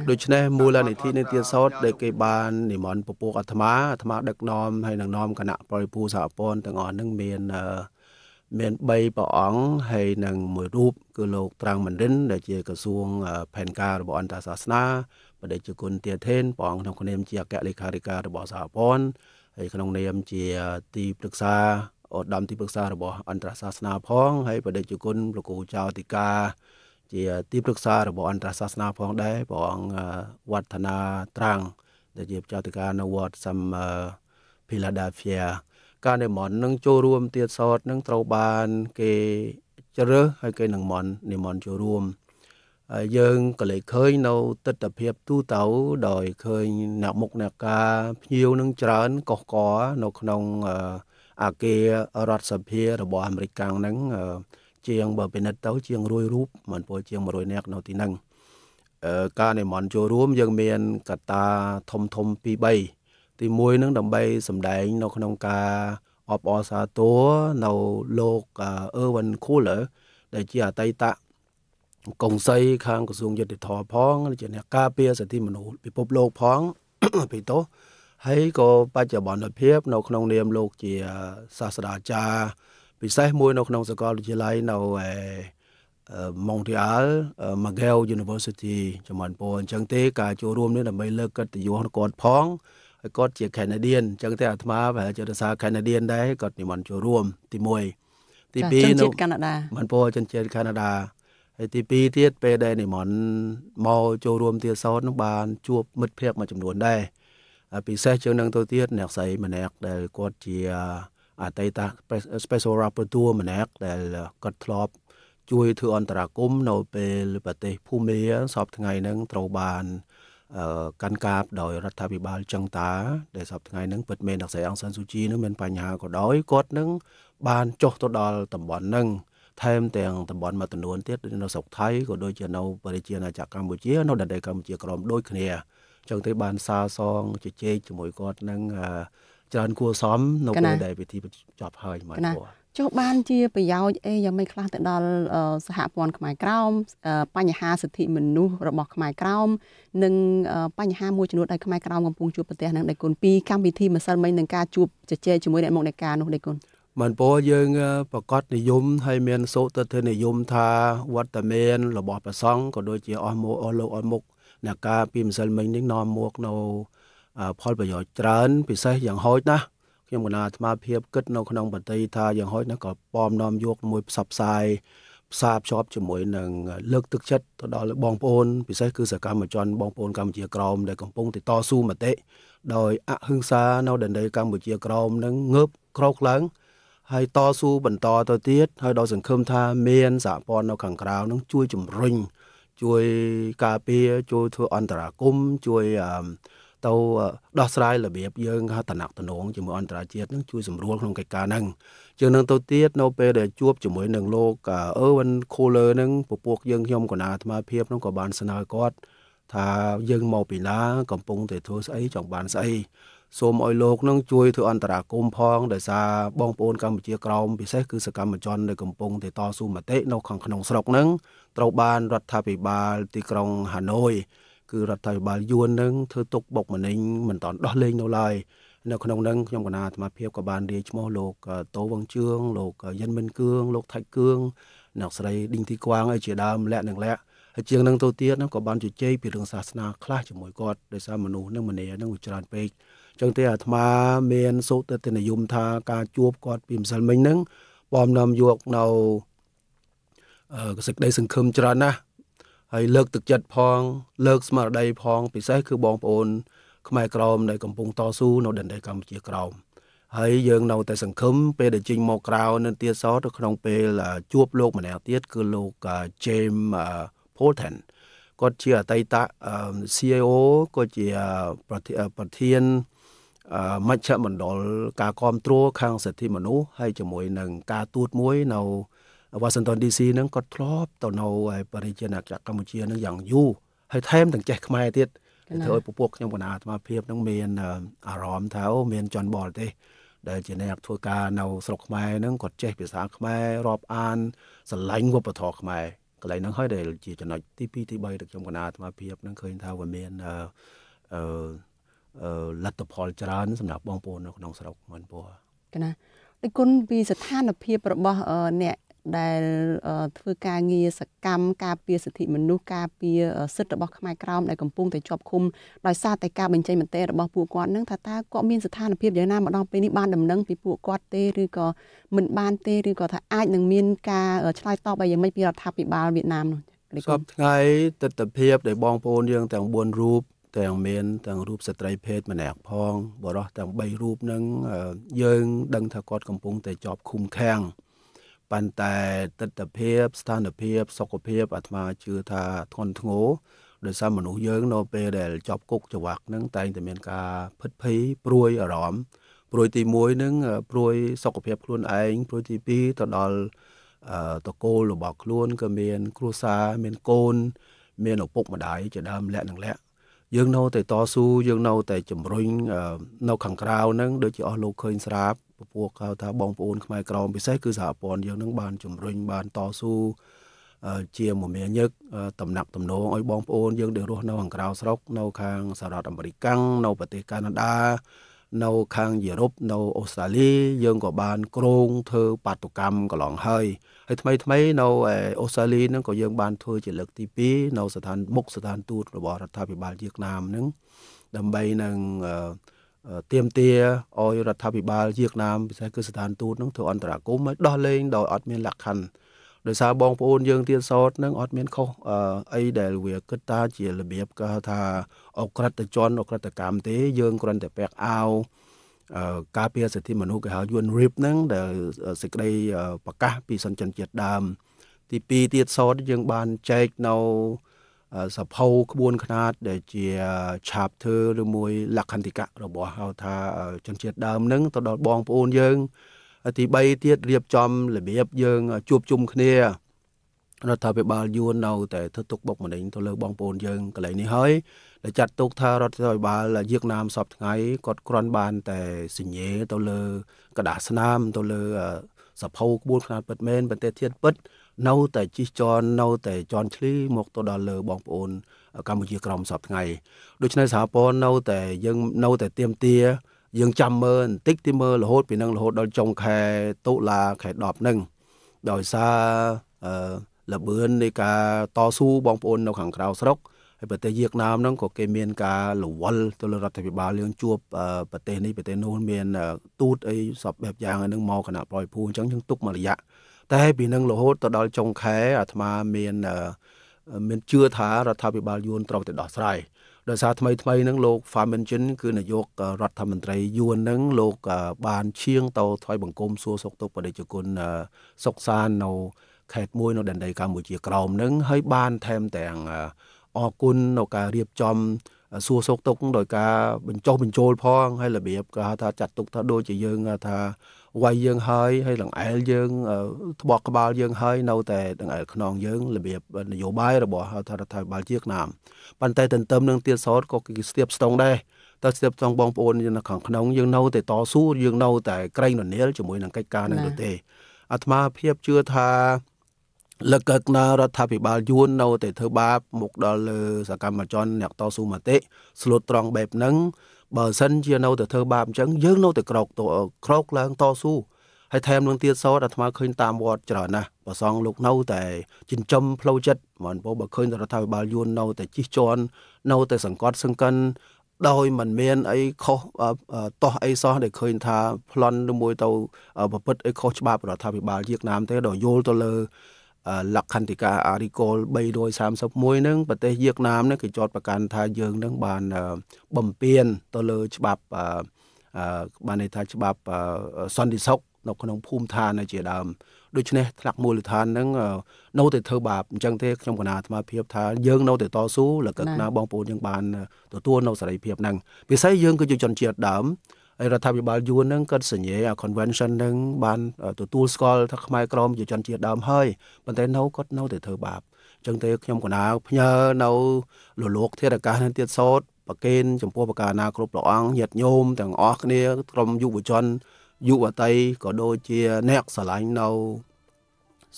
Speaker 1: ដូច្នេះមូលនិធិនៃទៀតសោតដែលគេបាននិមន្តពពកអាត្មាអាត្មាដឹកនាំហើយនឹងនាំគណៈបរិភូសហព័ន្ធទាំងអស់ហ្នឹងមានមាន3ព្រះអង្គហើយនឹងមួយរូបគឺលោកត្រាំងមិនរិន ដែលជាក្រសួង ផែនការរបស់អន្តរសាសនាបដិជគុណទាធេនព្រះអង្គក្នុងនាមជាអគ្គលេខាធិការរបស់សហព័ន្ធហើយក្នុងនាម ជា ទីប្រឹក្សាឧត្តមទីប្រឹក្សារបស់អន្តរសាសនាផងហើយបដិជគុណលោកគ្រូចៅតិកាជា ទីប្រឹក្សារបស់អន្តរសាសនាផង ដែរព្រះអង្គវឌ្ឍនាត្រាំងដែលជាចៅតិកានៅវត្តសំភីឡាដាហ្វៀការនិមន្តនឹងចូលរួមទៀតសតនឹងត្រូវបានគេជ្រើសហើយគេនឹងមន្តនិមន្តចូលរួមយើងក៏លេឃើញនៅទស្សនភាពទូទៅដោយឃើញអ្នកមុខអ្នកការភ្ញៀវនឹងច្រើនកុះកនៅក្នុងអាគាររដ្ឋសភារបស់អាមេរិកកាំងហ្នឹងជាងបើពិនិត្យទៅជាងរួយរូបមិនពលជាង100នាក់នៅ ទីហ្នឹងការនិមន្តចូលរួម យើង មានកតាធំធំ2 3ទី1នឹងដើម្បី សម្ដែងនៅក្នុងការអបអរសាទរនៅលោកអឺវ៉ាន់ឃូលឺដែលជាអតីតកងសីខាងក្រសួងយុតិធម៌ផងជាអ្នកការពារសិទ្ធិមនុស្សពិភពលោកផងពីតោះហើយក៏បច្ចុប្បន្នភាព នៅ ក្នុងនាមលោកជាសាស្ត្រាចារ្យពិសេសមួយ នៅ ក្នុងសាកលវិទ្យាល័យនៅឯ Montreal McGill University ចំនួនពលអញ្ចឹងទេការចូលរួមនេះដើម្បីលើកកិត្តិយសគាត់ផងហើយគាត់ជា Canadian អញ្ចឹងទេអាត្មាប្រហែលជាភាសា Canadian ដែរគាត់និមន្តចូលរួម ទី1ទី2នៅកាណាដាមិនពលជនជាតិកាណាដាហើយទី2ទៀតពេលដែលនិមន្តមកចូលរួមទាសោតនោះបាន ជួបមិត្តភ័ក្តិមួយចំនួនដែរពិសេសជាងនឹងទៅទៀតអ្នកស្រីម្នាក់ដែលគាត់ជាអតីត Special Rapporteur ម្នាក់ដែលគាត់ធ្លាប់ជួយធ្វើអន្តរាគមនៅពេលប្រទេសភូមាសពថ្ងៃហ្នឹងត្រូវបានកាន់កាប់ដោយរដ្ឋាភិបាលចុងតាដែលសពថ្ងៃហ្នឹងពិតមែនអ្នកស្រីអង្សានស៊ូជីនឹងមានបញ្ហាក៏ដោយគាត់នឹងបានចុះទៅដល់តំបន់ហ្នឹងថែមទាំងតំបន់មួយចំនួនទៀតនៅស្រុកថៃក៏ដូចជានៅប្រទេសអាចារ្យកម្ពុជានៅដែនដីកម្ពុជាក្រមដូចគ្នាចឹងទៅបានសារសងជជែកជាមួយគាត់នឹងច្រើនគួសមនៅពេលដែលពិធីចប់ហើយមកគាត់
Speaker 3: ចុះបានជាប្រយោជន៍អីយ៉ាងម៉េចខ្លះទៅដល់សហព័ន្ធខ្មែរក្រោមបញ្ហាសិទ្ធិមនុស្សរបស់ខ្មែរក្រោមនិងបញ្ហាមួយចំនួនដែលខ្មែរក្រោមកំពុងជួបប្រទះនឹងដៃគុណពីកម្មវិធីម្សិលមិញនឹងការជួបជជែកជាមួយអ្នកមុខនៃការនោះដៃគុណ
Speaker 1: បានព្រោះយើងប្រកាសនិយមហើយមានសោតធិនិយមថាវត្តមានរបស់ព្រះសង្ឃក៏ដូចជាអស់មកអស់លោកអស់មុខអ្នកការពីម្សិលមិញនេះនាំមកនៅផលប្រយោជន៍ច្រើន ពិសេសយ៉ាងហោចណាស់ខ្ញុំកណាអាត្មាភាពគិតនៅក្នុងបតីថាយ៉ាងហោចណាស់ក៏ប៉មនាំយកមួយផ្សព្វផ្សាយផ្សារភ្ជាប់ជាមួយនឹងលើកទឹកចិត្តទៅដល់បងប្អូន ពិសេសគឺសកម្មជនបងប្អូនកម្ពុជាក្រមដែលកំពុងតស៊ូមតិដោយអហិង្សានៅដែនដីកម្ពុជាក្រមនឹងងើបក្រោកឡើងហើយតស៊ូបន្តទៅទៀតហើយដោយសង្ឃឹមថាមានសហព័ន្ធនៅ ខាងក្រៅនឹងជួយ ជំរុញជួយការពារជួយធ្វើអន្តរាគមជួយទៅដោះស្រាយរបៀបយើងថាតំណតំណងជាមួយអន្តរជាតិនឹងជួយសម្រួលក្នុងកិច្ចការហ្នឹងជាងនឹងទៅទៀតនៅពេលដែលជួបជាមួយនឹងលោកអឺវ៉ាន់ខូលឺនឹងពពួកយើងខ្ញុំកណាអាត្មាភាពនឹងក៏បានស្នើគាត់ ថាយើងមកពីឡាកំពុងតែធ្វើស្អីចង់បានស្អីសូមឲ្យលោកនឹងជួយធ្វើអន្តរាគមផងដោយសារបងប្អូនកម្ពុជាក្រោមពិសេសគឺសកម្មជននៅកំពុងតែតស៊ូមតិនៅខាងក្នុងស្រុកនឹងត្រូវបានរដ្ឋាភិបាលទីក្រុងហាណូយគឺរដ្ឋាភិបាលយួននឹងធ្វើទុកបុកម្នេញមិនតន់ដោះលែងនៅឡើយនៅក្នុងនឹងខ្ញុំកណាអាត្មាភាពក៏បានរៀបឈ្មោះលោកតូវងជឿងលោកយិនមិនគឿងលោកថៃគឿងអ្នកស្រីឌីងទីក្វាងឲ្យជាដើមលក្ខនឹងលក្ខហើយជាងនឹងទៅទៀតក៏បានជជែកពីរឿងសាសនាខ្លះជាមួយគាត់ដោយសារមនុស្សនឹងមនីនឹងច្រើនពេកចឹងទេអាត្មាមានសុតតិនិយមថាការជួបគាត់ពីម្សិលមិញហ្នឹងបំនាំយកនៅអឺសេចក្តីសង្ឃឹមច្រើនណាស់ហើយលើកទឹកចិត្តផង លើកស្មារតីផង ពិសេសគឺបងប្អូន ខ្មែរក្រមដែលកំពុងតស៊ូនៅដែនដីកម្ពុជាក្រោមហើយយើងនៅតែសង្ឃឹមពេលដែលចេញមកក្រៅនៅទីសទៅក្នុងពេលជួបលោកម្នាក់ទៀតគឺលោក James Polton គាត់ជាអតីត CIO គាត់ជាប្រធានមជ្ឈមណ្ឌលការគ្រប់គ្រងខាងសិទ្ធិមនុស្សហើយជាមួយនឹងការទូតមួយ នៅ Washington DC ហ្នឹងគាត់ធ្លាប់ទៅនៅឯបរិជាណាចក្រកម្ពុជាហ្នឹងយ៉ាងយូរហើយថែមទាំងចេះខ្មែរទៀតធ្វើឲ្យពពួកខ្ញុំកណាអាត្មាភាពហ្នឹងមានអារម្មណ៍ថាអូមានចន់បលទេដែលជាអ្នកធ្វើការនៅស្រុកខ្មែរហ្នឹងគាត់ចេះភាសាខ្មែររាប់អានស្រឡាញ់វប្បធម៌ខ្មែរកន្លែងហ្នឹងហើយដែលជាចំណុចទី2ទី3របស់ខ្ញុំកណាអាត្មាភាពហ្នឹងឃើញថាវាមានអឺលទ្ធផលច្រើនសម្រាប់បងប្អូននៅក្នុងស្រុកមិនពូចា
Speaker 3: ណាដូចគុណពីស្ថានភាពរបស់អ្នកដែលធ្វើការងារសកម្មការពារសិទ្ធិមនុស្សការពារសិទ្ធិរបស់ខ្មែរក្រោមដែលកំពុងតែជាប់ឃុំដោយសារតែការបញ្ចេញមតិរបស់ពួកគាត់នឹងថាតើគាត់មានស្ថានភាពយ៉ាងណាម្ដងពេលនេះបានដំណឹងពីពួកគាត់ទេឬក៏មិនបានទេឬក៏ថាអាចនឹងមានការឆ្លើយតបយ៉ាងម៉េចពីរដ្ឋាភិបាលវៀតណាមនោះ
Speaker 1: សពថ្ងៃទស្សនវិជ្ជាដែលបងប្អូនយើងទាំង4រូបទាំងមានទាំងរូបស្ត្រីភេទម្នាក់ផង បរោះទាំង3រូបនឹងយើងដឹងថាគាត់កំពុងតែជាប់ឃុំឃាំងប៉ុន្តែទស្សនភាពស្ថានភាពសុខភាពអាត្មាជឿថាធនធ្ងរដោយសារមនុស្សយើង នៅពេលដែលជាប់គុកច្បាក់នឹងតែងតែមានការភិតភ័យព្រួយអារម្មណ៍ព្រួយទី1នឹងព្រួយសុខភាពខ្លួនឯងព្រួយទី2ទៅដល់តកូលរបស់ខ្លួនក៏មានគ្រួសារមានកូន មានឪពុកម្ដាយជាដើមលក្ខនឹងលក្ខយើងនៅតែតស៊ូយើងនៅតែជំរុញនៅខាងក្រៅហ្នឹងដូចជាអស់លោកឃើញស្រាប់ពពួកកៅថាបងប្អូនខ្មែរក្រមពិសេសគឺសហព័ន្ធយើងនឹងបានជំរុញបានតស៊ូជាមមាញឹកតំណាក់តំណងឲ្យបងប្អូនយើងដែលរស់នៅខាងក្រៅស្រុកនៅខាងសហរដ្ឋអាមេរិកនៅប្រទេសកាណាដានៅខាងយូរ៉ុបនៅអូស្ត្រាលីយើងក៏បានក្រងធ្វើបាតុកម្មកន្លងហើយហើយថ្មីថ្មី នៅអូស្ត្រាលីហ្នឹងក៏យើងបានធ្វើជាលើកទី2នៅស្ថានមុខស្ថានទូត របស់រដ្ឋាភិបាលវៀតណាមហ្នឹងដើម្បីនឹងទៀមទាឲ្យរដ្ឋាភិបាលវៀតណាមពិសេសគឺស្ថានទូតហ្នឹងធ្វើអន្តរាគមន៍ឲ្យដោះលែងដោយអត់មានលក្ខខណ្ឌដោយសារបងប្អូនយើងទៀតសតនឹងអត់មានខុសអីដែលវាគិតថាជារបៀបគេថាអក្រិតជនអក្រិតកម្មទេយើងគ្រាន់តែពាក់អាវការពារសិទ្ធិមនុស្សគេហៅយួនរីបហ្នឹងដែលសេចក្តីប្រកាសពីសញ្ជនជាតិដើម ទី2ទៀតសតយើងបានចែកនៅសភៅក្បួន ខ្នាតដែលជាឆាបធើឬមួយ លក្ខន្តិកៈរបស់ហៅថាជនជាតិដើមហ្នឹងទៅដល់បងប្អូនយើងទី3ទៀតរៀបចំរបៀបយើងជួបជុំគ្នារដ្ឋាភិបាលយួននៅតែធ្វើទុកបុកម្នេញទៅលើបងប្អូនយើងកន្លែងនេះហើយដែលចាត់ទុកថារដ្ឋាភិបាលយៀកណាមសពថ្ងៃគាត់គ្រាន់បានតែសញ្ញេទៅលើกระดาษស្នាមទៅលើសភៅក្បួនខ្នាតពិតមែនប្រទេសធាតពិត នៅតែជិះជាន់នៅតែជន់ឈ្លីមកទៅដល់លើបងប្អូន កម្ពុជាក្រមសពថ្ងៃដូច្នេះសហព័ន្ធនៅតែយើងនៅតែទៀមទា យើងចាំមើលបន្តិចទីមើលរហូតពីនឹងរហូតដល់ចុងខែតុលាខែ10ហ្នឹងដោយសារអឺលបឿននៃការតស៊ូបងប្អូននៅខាងក្រៅស្រុកហើយប្រទេសវៀតណាមហ្នឹងក៏គេមានការរវល់ទៅលើរដ្ឋាភិបាលយើងជួបប្រទេសនេះប្រទេសនោះមាន ទូតអីសពបែបយ៉ាងហ្នឹងមកគណៈប្រយភូអញ្ចឹងយើងទុកមករយៈតែពីនឹងរហូតទៅដល់ចុងខែអាត្មាមានមានជឿថារដ្ឋាភិបាលយួនត្រូវតែដោះស្រាយដោយសារថ្មីថ្មីហ្នឹងលោក Farmengen គឺនាយក រដ្ឋមន្ត្រីយួនហ្នឹងលោកបានឈៀងទៅថ្វាយបង្គំសួរសុខទុក្ខបដិជគុណសុកសាននៅ ខេត្តមួយនៅដែនដីកម្ពុជាក្រោមហ្នឹងហើយបានថែមទាំងអរគុណនៅការរៀបចំសួរសោកទុកដោយការបញ្ចុះបញ្ចូល ផងហើយរបៀបគេហៅថាចាត់ទុកថាដូចជាយើងថាវាយយើងហើយហើយដង្អែលយើងថ្បោះក្បាលយើងហើយនៅតែដង្អែលខ្នងយើងរបៀបនយោបាយរបស់ហៅថារដ្ឋាភិបាលជាឆ្នាំប៉ុន្តែទន្ទឹមនឹងទៀតសោតក៏គេស្ទាបស្ទងដែរតើស្ទាបស្ទងបងប្អូនយើងនៅខាងក្នុងយើងនៅតែតស៊ូយើងនៅតែក្រែងននៀលជាមួយនឹងកិច្ចការនឹងទេអាត្មាភាពជឿថាលើកកើតណារដ្ឋាភិបាលយួននៅតែធ្វើបាបមកដល់លើសកម្មជនអ្នកតស៊ូមតិស្លូតត្រង់បែបហ្នឹងបើសិនជានៅតែធ្វើបាបអញ្ចឹងយើងនៅតែក្រោកក្រោកឡើងតស៊ូហើយថែមនឹងទៀតសោតអាត្មាឃើញតាមវត្តច្រើនណាស់ប្រសងលោកនៅតែចិញ្ចឹមផ្លូវចិត្តមិនពោបើឃើញរដ្ឋាភិបាលយួននៅតែជិះជាន់នៅតែសង្កត់សង្កិនដោយមិនមានអីខុសតោះអីសោះដែលឃើញថាប្លន់ឬមួយទៅប្រព្រឹត្តអីខុសច្បាប់រដ្ឋាភិបាលជាតិណាមទេដល់យល់ទៅលើលក្ខន្តិកាអារីកល331នឹងប្រទេសវៀតណាមនឹងគេចោតប្រកាន់ថាយើងនឹងបានបំពេញទៅលើច្បាប់បានន័យថាច្បាប់សន្តិសុខនៅក្នុងភូមិឋាន ជាដើមដូច្នេះថ្នាក់មូលដ្ឋាននឹងនៅតែធ្វើបាបអញ្ចឹងទេខ្ញុំកណាអាត្មាភាពថាយើងនៅតែតស៊ូលកកណាបងប្អូនយើងបានទទួលនៅសេរីភាពហ្នឹងពិសេសយើងគឺជាជនជាតិដើមរដ្ឋាភិបាលយួននឹងក៏សញ្ញេ convention នឹងបានទទួលស្គាល់ថាខ្មែរក្រមជាជនជាតិដើមហើយប៉ុន្តែនៅគាត់នៅតែធ្វើបាបចឹងទេខ្ញុំកណាផ្ញើនៅលលោកធាតុអាកាសនឹងទៀតសោតប្រកេនចំពោះបកាណាគ្រប់ព្រះអង្គញាតញោមទាំងអស់គ្នាក្រុមយុវជនយុវតីក៏ដូចជាអ្នកឆ្លាញ់នៅ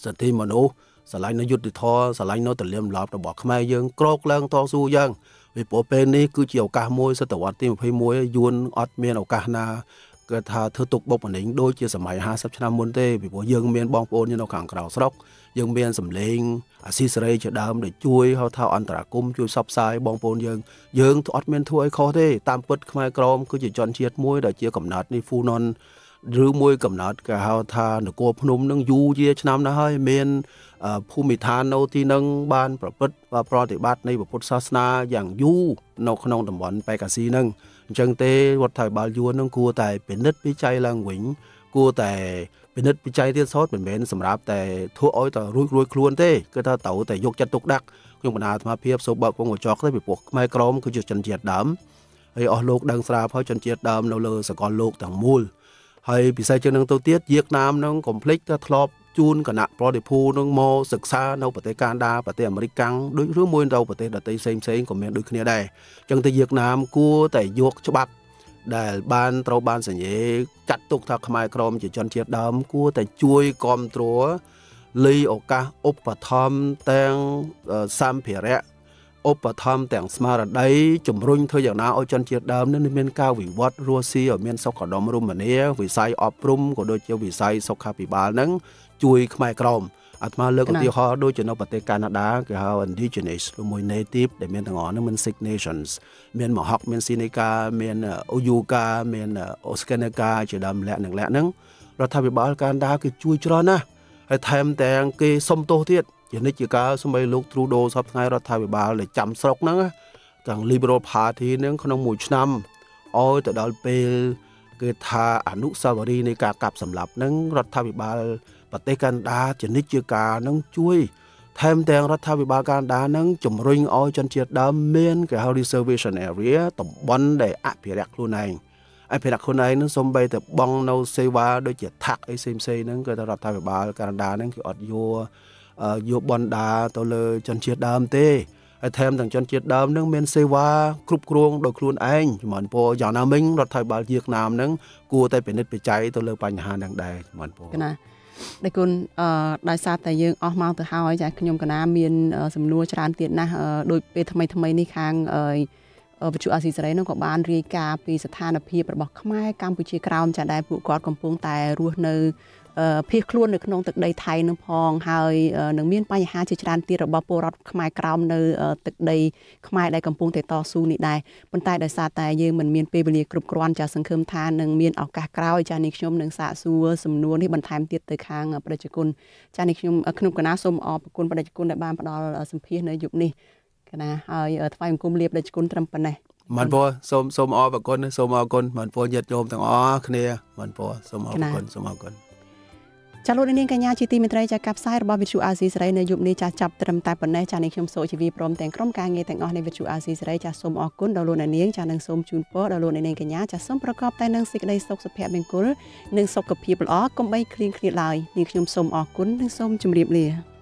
Speaker 1: សិទ្ធិមនុស្សឆ្លាញ់នៅយុត្តិធម៌ឆ្លាញ់នៅទលៀមលាប់របស់ខ្មែរយើងក្រោកឡើងតស៊ូយ៉ាងពីព្រោះពេលនេះគឺជាឱកាសមួយសតវត្សទី21យួនអត់មានឱកាសណាគេថាធ្វើទុកបុកម្នេញដូចជាសម័យ50ឆ្នាំមុនទេពីព្រោះយើងមានបងប្អូននៅខាងក្រៅស្រុកយើងមានសម្លេង អាស៊ីសេរីជាដើមដែលជួយហៅថាអន្តរាគមជួយសັບផ្សាយបងប្អូនយើងយើងអត់មានធ្វើឲ្យខុសទេតាមពិតខ្មែរក្រមគឺជាជនជាតិមួយដែលជាកំណត់នេះហ្វូណុនឬមួយកំណត់គេហៅថានគរភ្នំនឹងយូរជាឆ្នាំណាស់ហើយមានភូមិឋាននៅទីនឹងបានប្រព្រឹត្តប្រតិបត្តិនៃពុទ្ធសាសនាយ៉ាងយូរនៅក្នុងតំបន់បេកាស៊ីនឹងអញ្ចឹងទេវត្តថៃបាលយួននឹងគួរតែពិនិត្យពិច័យឡើងវិញគួរតែពិនិត្យពិច័យទៀតសោតមិនមែនសម្រាប់តែធ្វើឲ្យតែរួចរួយខ្លួនទេគឺថាត្រូវតែយកចិត្តទុកដាក់ខ្ញុំបណ្ដាអាត្មាភាពសូមបើកវងកញ្ចក់ទៅពីពួកខ្មែរក្រមគឺជាជនជាតិដើមហើយអស់លោកដឹងស្រាប់ហើយជនជាតិដើមនៅលើសកលលោកទាំងមូលហើយពិសេសជាងនឹងទៅទៀតយាកណាមនឹងកុំភ្លេចថាធ្លាប់ជូនគណៈប្រតិភូនឹងមកសិក្សានៅប្រទេសកាណាដាប្រទេសអាមេរិកកាំងដូចឬមួយនៅប្រទេសដទៃផ្សេងផ្សេងក៏មានដូចគ្នាដែរអញ្ចឹងទៅវៀតណាមគួរតែយកច្បាប់ដែលបានត្រូវបានសញ្ញេចាត់ទុកថាខ្មែរក្រមជាជនជាតិដើមគួរតែជួយគ្រប់គ្រងលីឱកាសឧបត្ថម្ភទាំងសម្ភារៈឧបត្ថម្ភទាំងស្មារតីជំរុញធ្វើយ៉ាងណាឲ្យជនជាតិដើមនេះមានការវិវត្តរស់ស៊ីឲ្យមានសុខដុមរមនាវិស័យអប់រំក៏ដូចជាវិស័យសុខាភិបាលហ្នឹងជួយខ្មែរក្រមអាត្មាលើកឧទាហរណ៍ដូចជានៅប្រទេសកាណាដាគេហៅ indigenous មួយ native ដែលមានទាំងអស់ហ្នឹងមាន six nations មានមហុកមានស៊ីនេកាមានអូយូកាមានអូស្កេនេកាជាដើមលក្ខនឹងលក្ខហ្នឹងរដ្ឋាភិបាលកាណាដាគេជួយច្រើនណាស់ហើយថែមទាំងគេសុំទោសទៀតជានិច្ចជាកាលសម័យលោកទ្រូដូសពថ្ងៃរដ្ឋាភិបាលដែលចាំស្រុកហ្នឹងទាំង Liberal Party ហ្នឹងក្នុងមួយឆ្នាំឲ្យទៅដល់ពេលគឺថាអនុសាវរីយ៍នៃការកាប់សម្លាប់នឹងរដ្ឋាភិបាលប្រទេសកាណាដាជានិច្ចជាការនឹងជួយថែមទាំងរដ្ឋាភិបាលកាណាដានឹងជំរុញឲ្យជនជាតិដើមមានគេហៅ reservation area តំបន់ដែលអភិរក្សខ្លួនឯងអភិរក្សខ្លួនឯងនឹងសំបីតែបងនៅសេវាដូចជាថាក់អីផ្សេងផ្សេងហ្នឹងគឺថារដ្ឋាភិបាលកាណាដាហ្នឹងគឺអត់យកយកបណ្ដាទៅលើជនជាតិដើមទេហើយថែមទាំងជនជាតិដើមនឹងមានសេវាគ្រប់គ្រងដោយខ្លួនឯងជំនាន់ពរយ៉ាងណាមិញរដ្ឋាភិបាលវៀតណាមនឹងគួរតែពិនិត្យពិច័យទៅលើបញ្ហាហ្នឹងដែរជំនាន់ពរណ
Speaker 3: ាដឹកគុណអឺដោយសារតែយើងអស់ម៉ោងទៅហើយចាខ្ញុំកណាមានសំណួរច្រើនទៀតណាស់ដោយពេលថ្មីថ្មីនេះខាងអឺវិទ្យុអាស៊ីសេរីនឹងក៏បានរាយការណ៍ពីស្ថានភាពរបស់ខ្មែរកម្ពុជាក្រោមចាដែលពួកគាត់កំពុងតែរស់នៅភៀសខ្លួននៅក្នុងទឹកដីថៃនឹងផងហើយនឹងមានបញ្ហាជាច្រើនទៀតរបស់ពលរដ្ឋខ្មែរក្រោមនៅទឹកដីខ្មែរដែលកំពុងតែតស៊ូនេះដែរប៉ុន្តែដោយសារតែយើងមិនមានពេលវេលាគ្រប់គ្រាន់ចាសង្ឃឹមថានឹងមានឱកាសក្រោយចានេះខ្ញុំនឹងសាកសួរសំណួរនេះបន្ថែមទៀតទៅខាងប្រជាជនចានេះខ្ញុំក្នុងកណាសូមអរគុណប្រជាជនដែលបានផ្ដល់សម្ភារនៅយុគនេះកណាហើយថ្វាយបង្គំលាប្រជាជនត្រឹមប៉ុណ្ណេះ
Speaker 1: មិនពសូមសូមអរគុណសូមអរគុណមិនពញាតញោមទាំងអស់គ្នាមិនពសូមអរគុណសូមអរគុណ
Speaker 3: ចាលោកនាងកញ្ញាជាទីមេត្រីចាកផ្សាយរបស់វិទ្យុអាស៊ីសេរីនៅយប់នេះចាចាប់ត្រឹមតែប៉ុណ្ណេះចានាងខ្ញុំសូជីវីព្រមទាំងក្រុមការងារទាំងអស់នៃវិទ្យុអាស៊ីសេរីចាសូមអរគុណដល់លោកនាងចានិងសូមជូនពរដល់លោកនាងកញ្ញាចាសូមប្រកបតែនឹងសេចក្តីសុខសុភមង្គលនិងសុខភាពល្អកុំបីឃ្លៀងឃ្លាតឡើយនាងខ្ញុំសូមអរគុណនិងសូមជម្រាបលា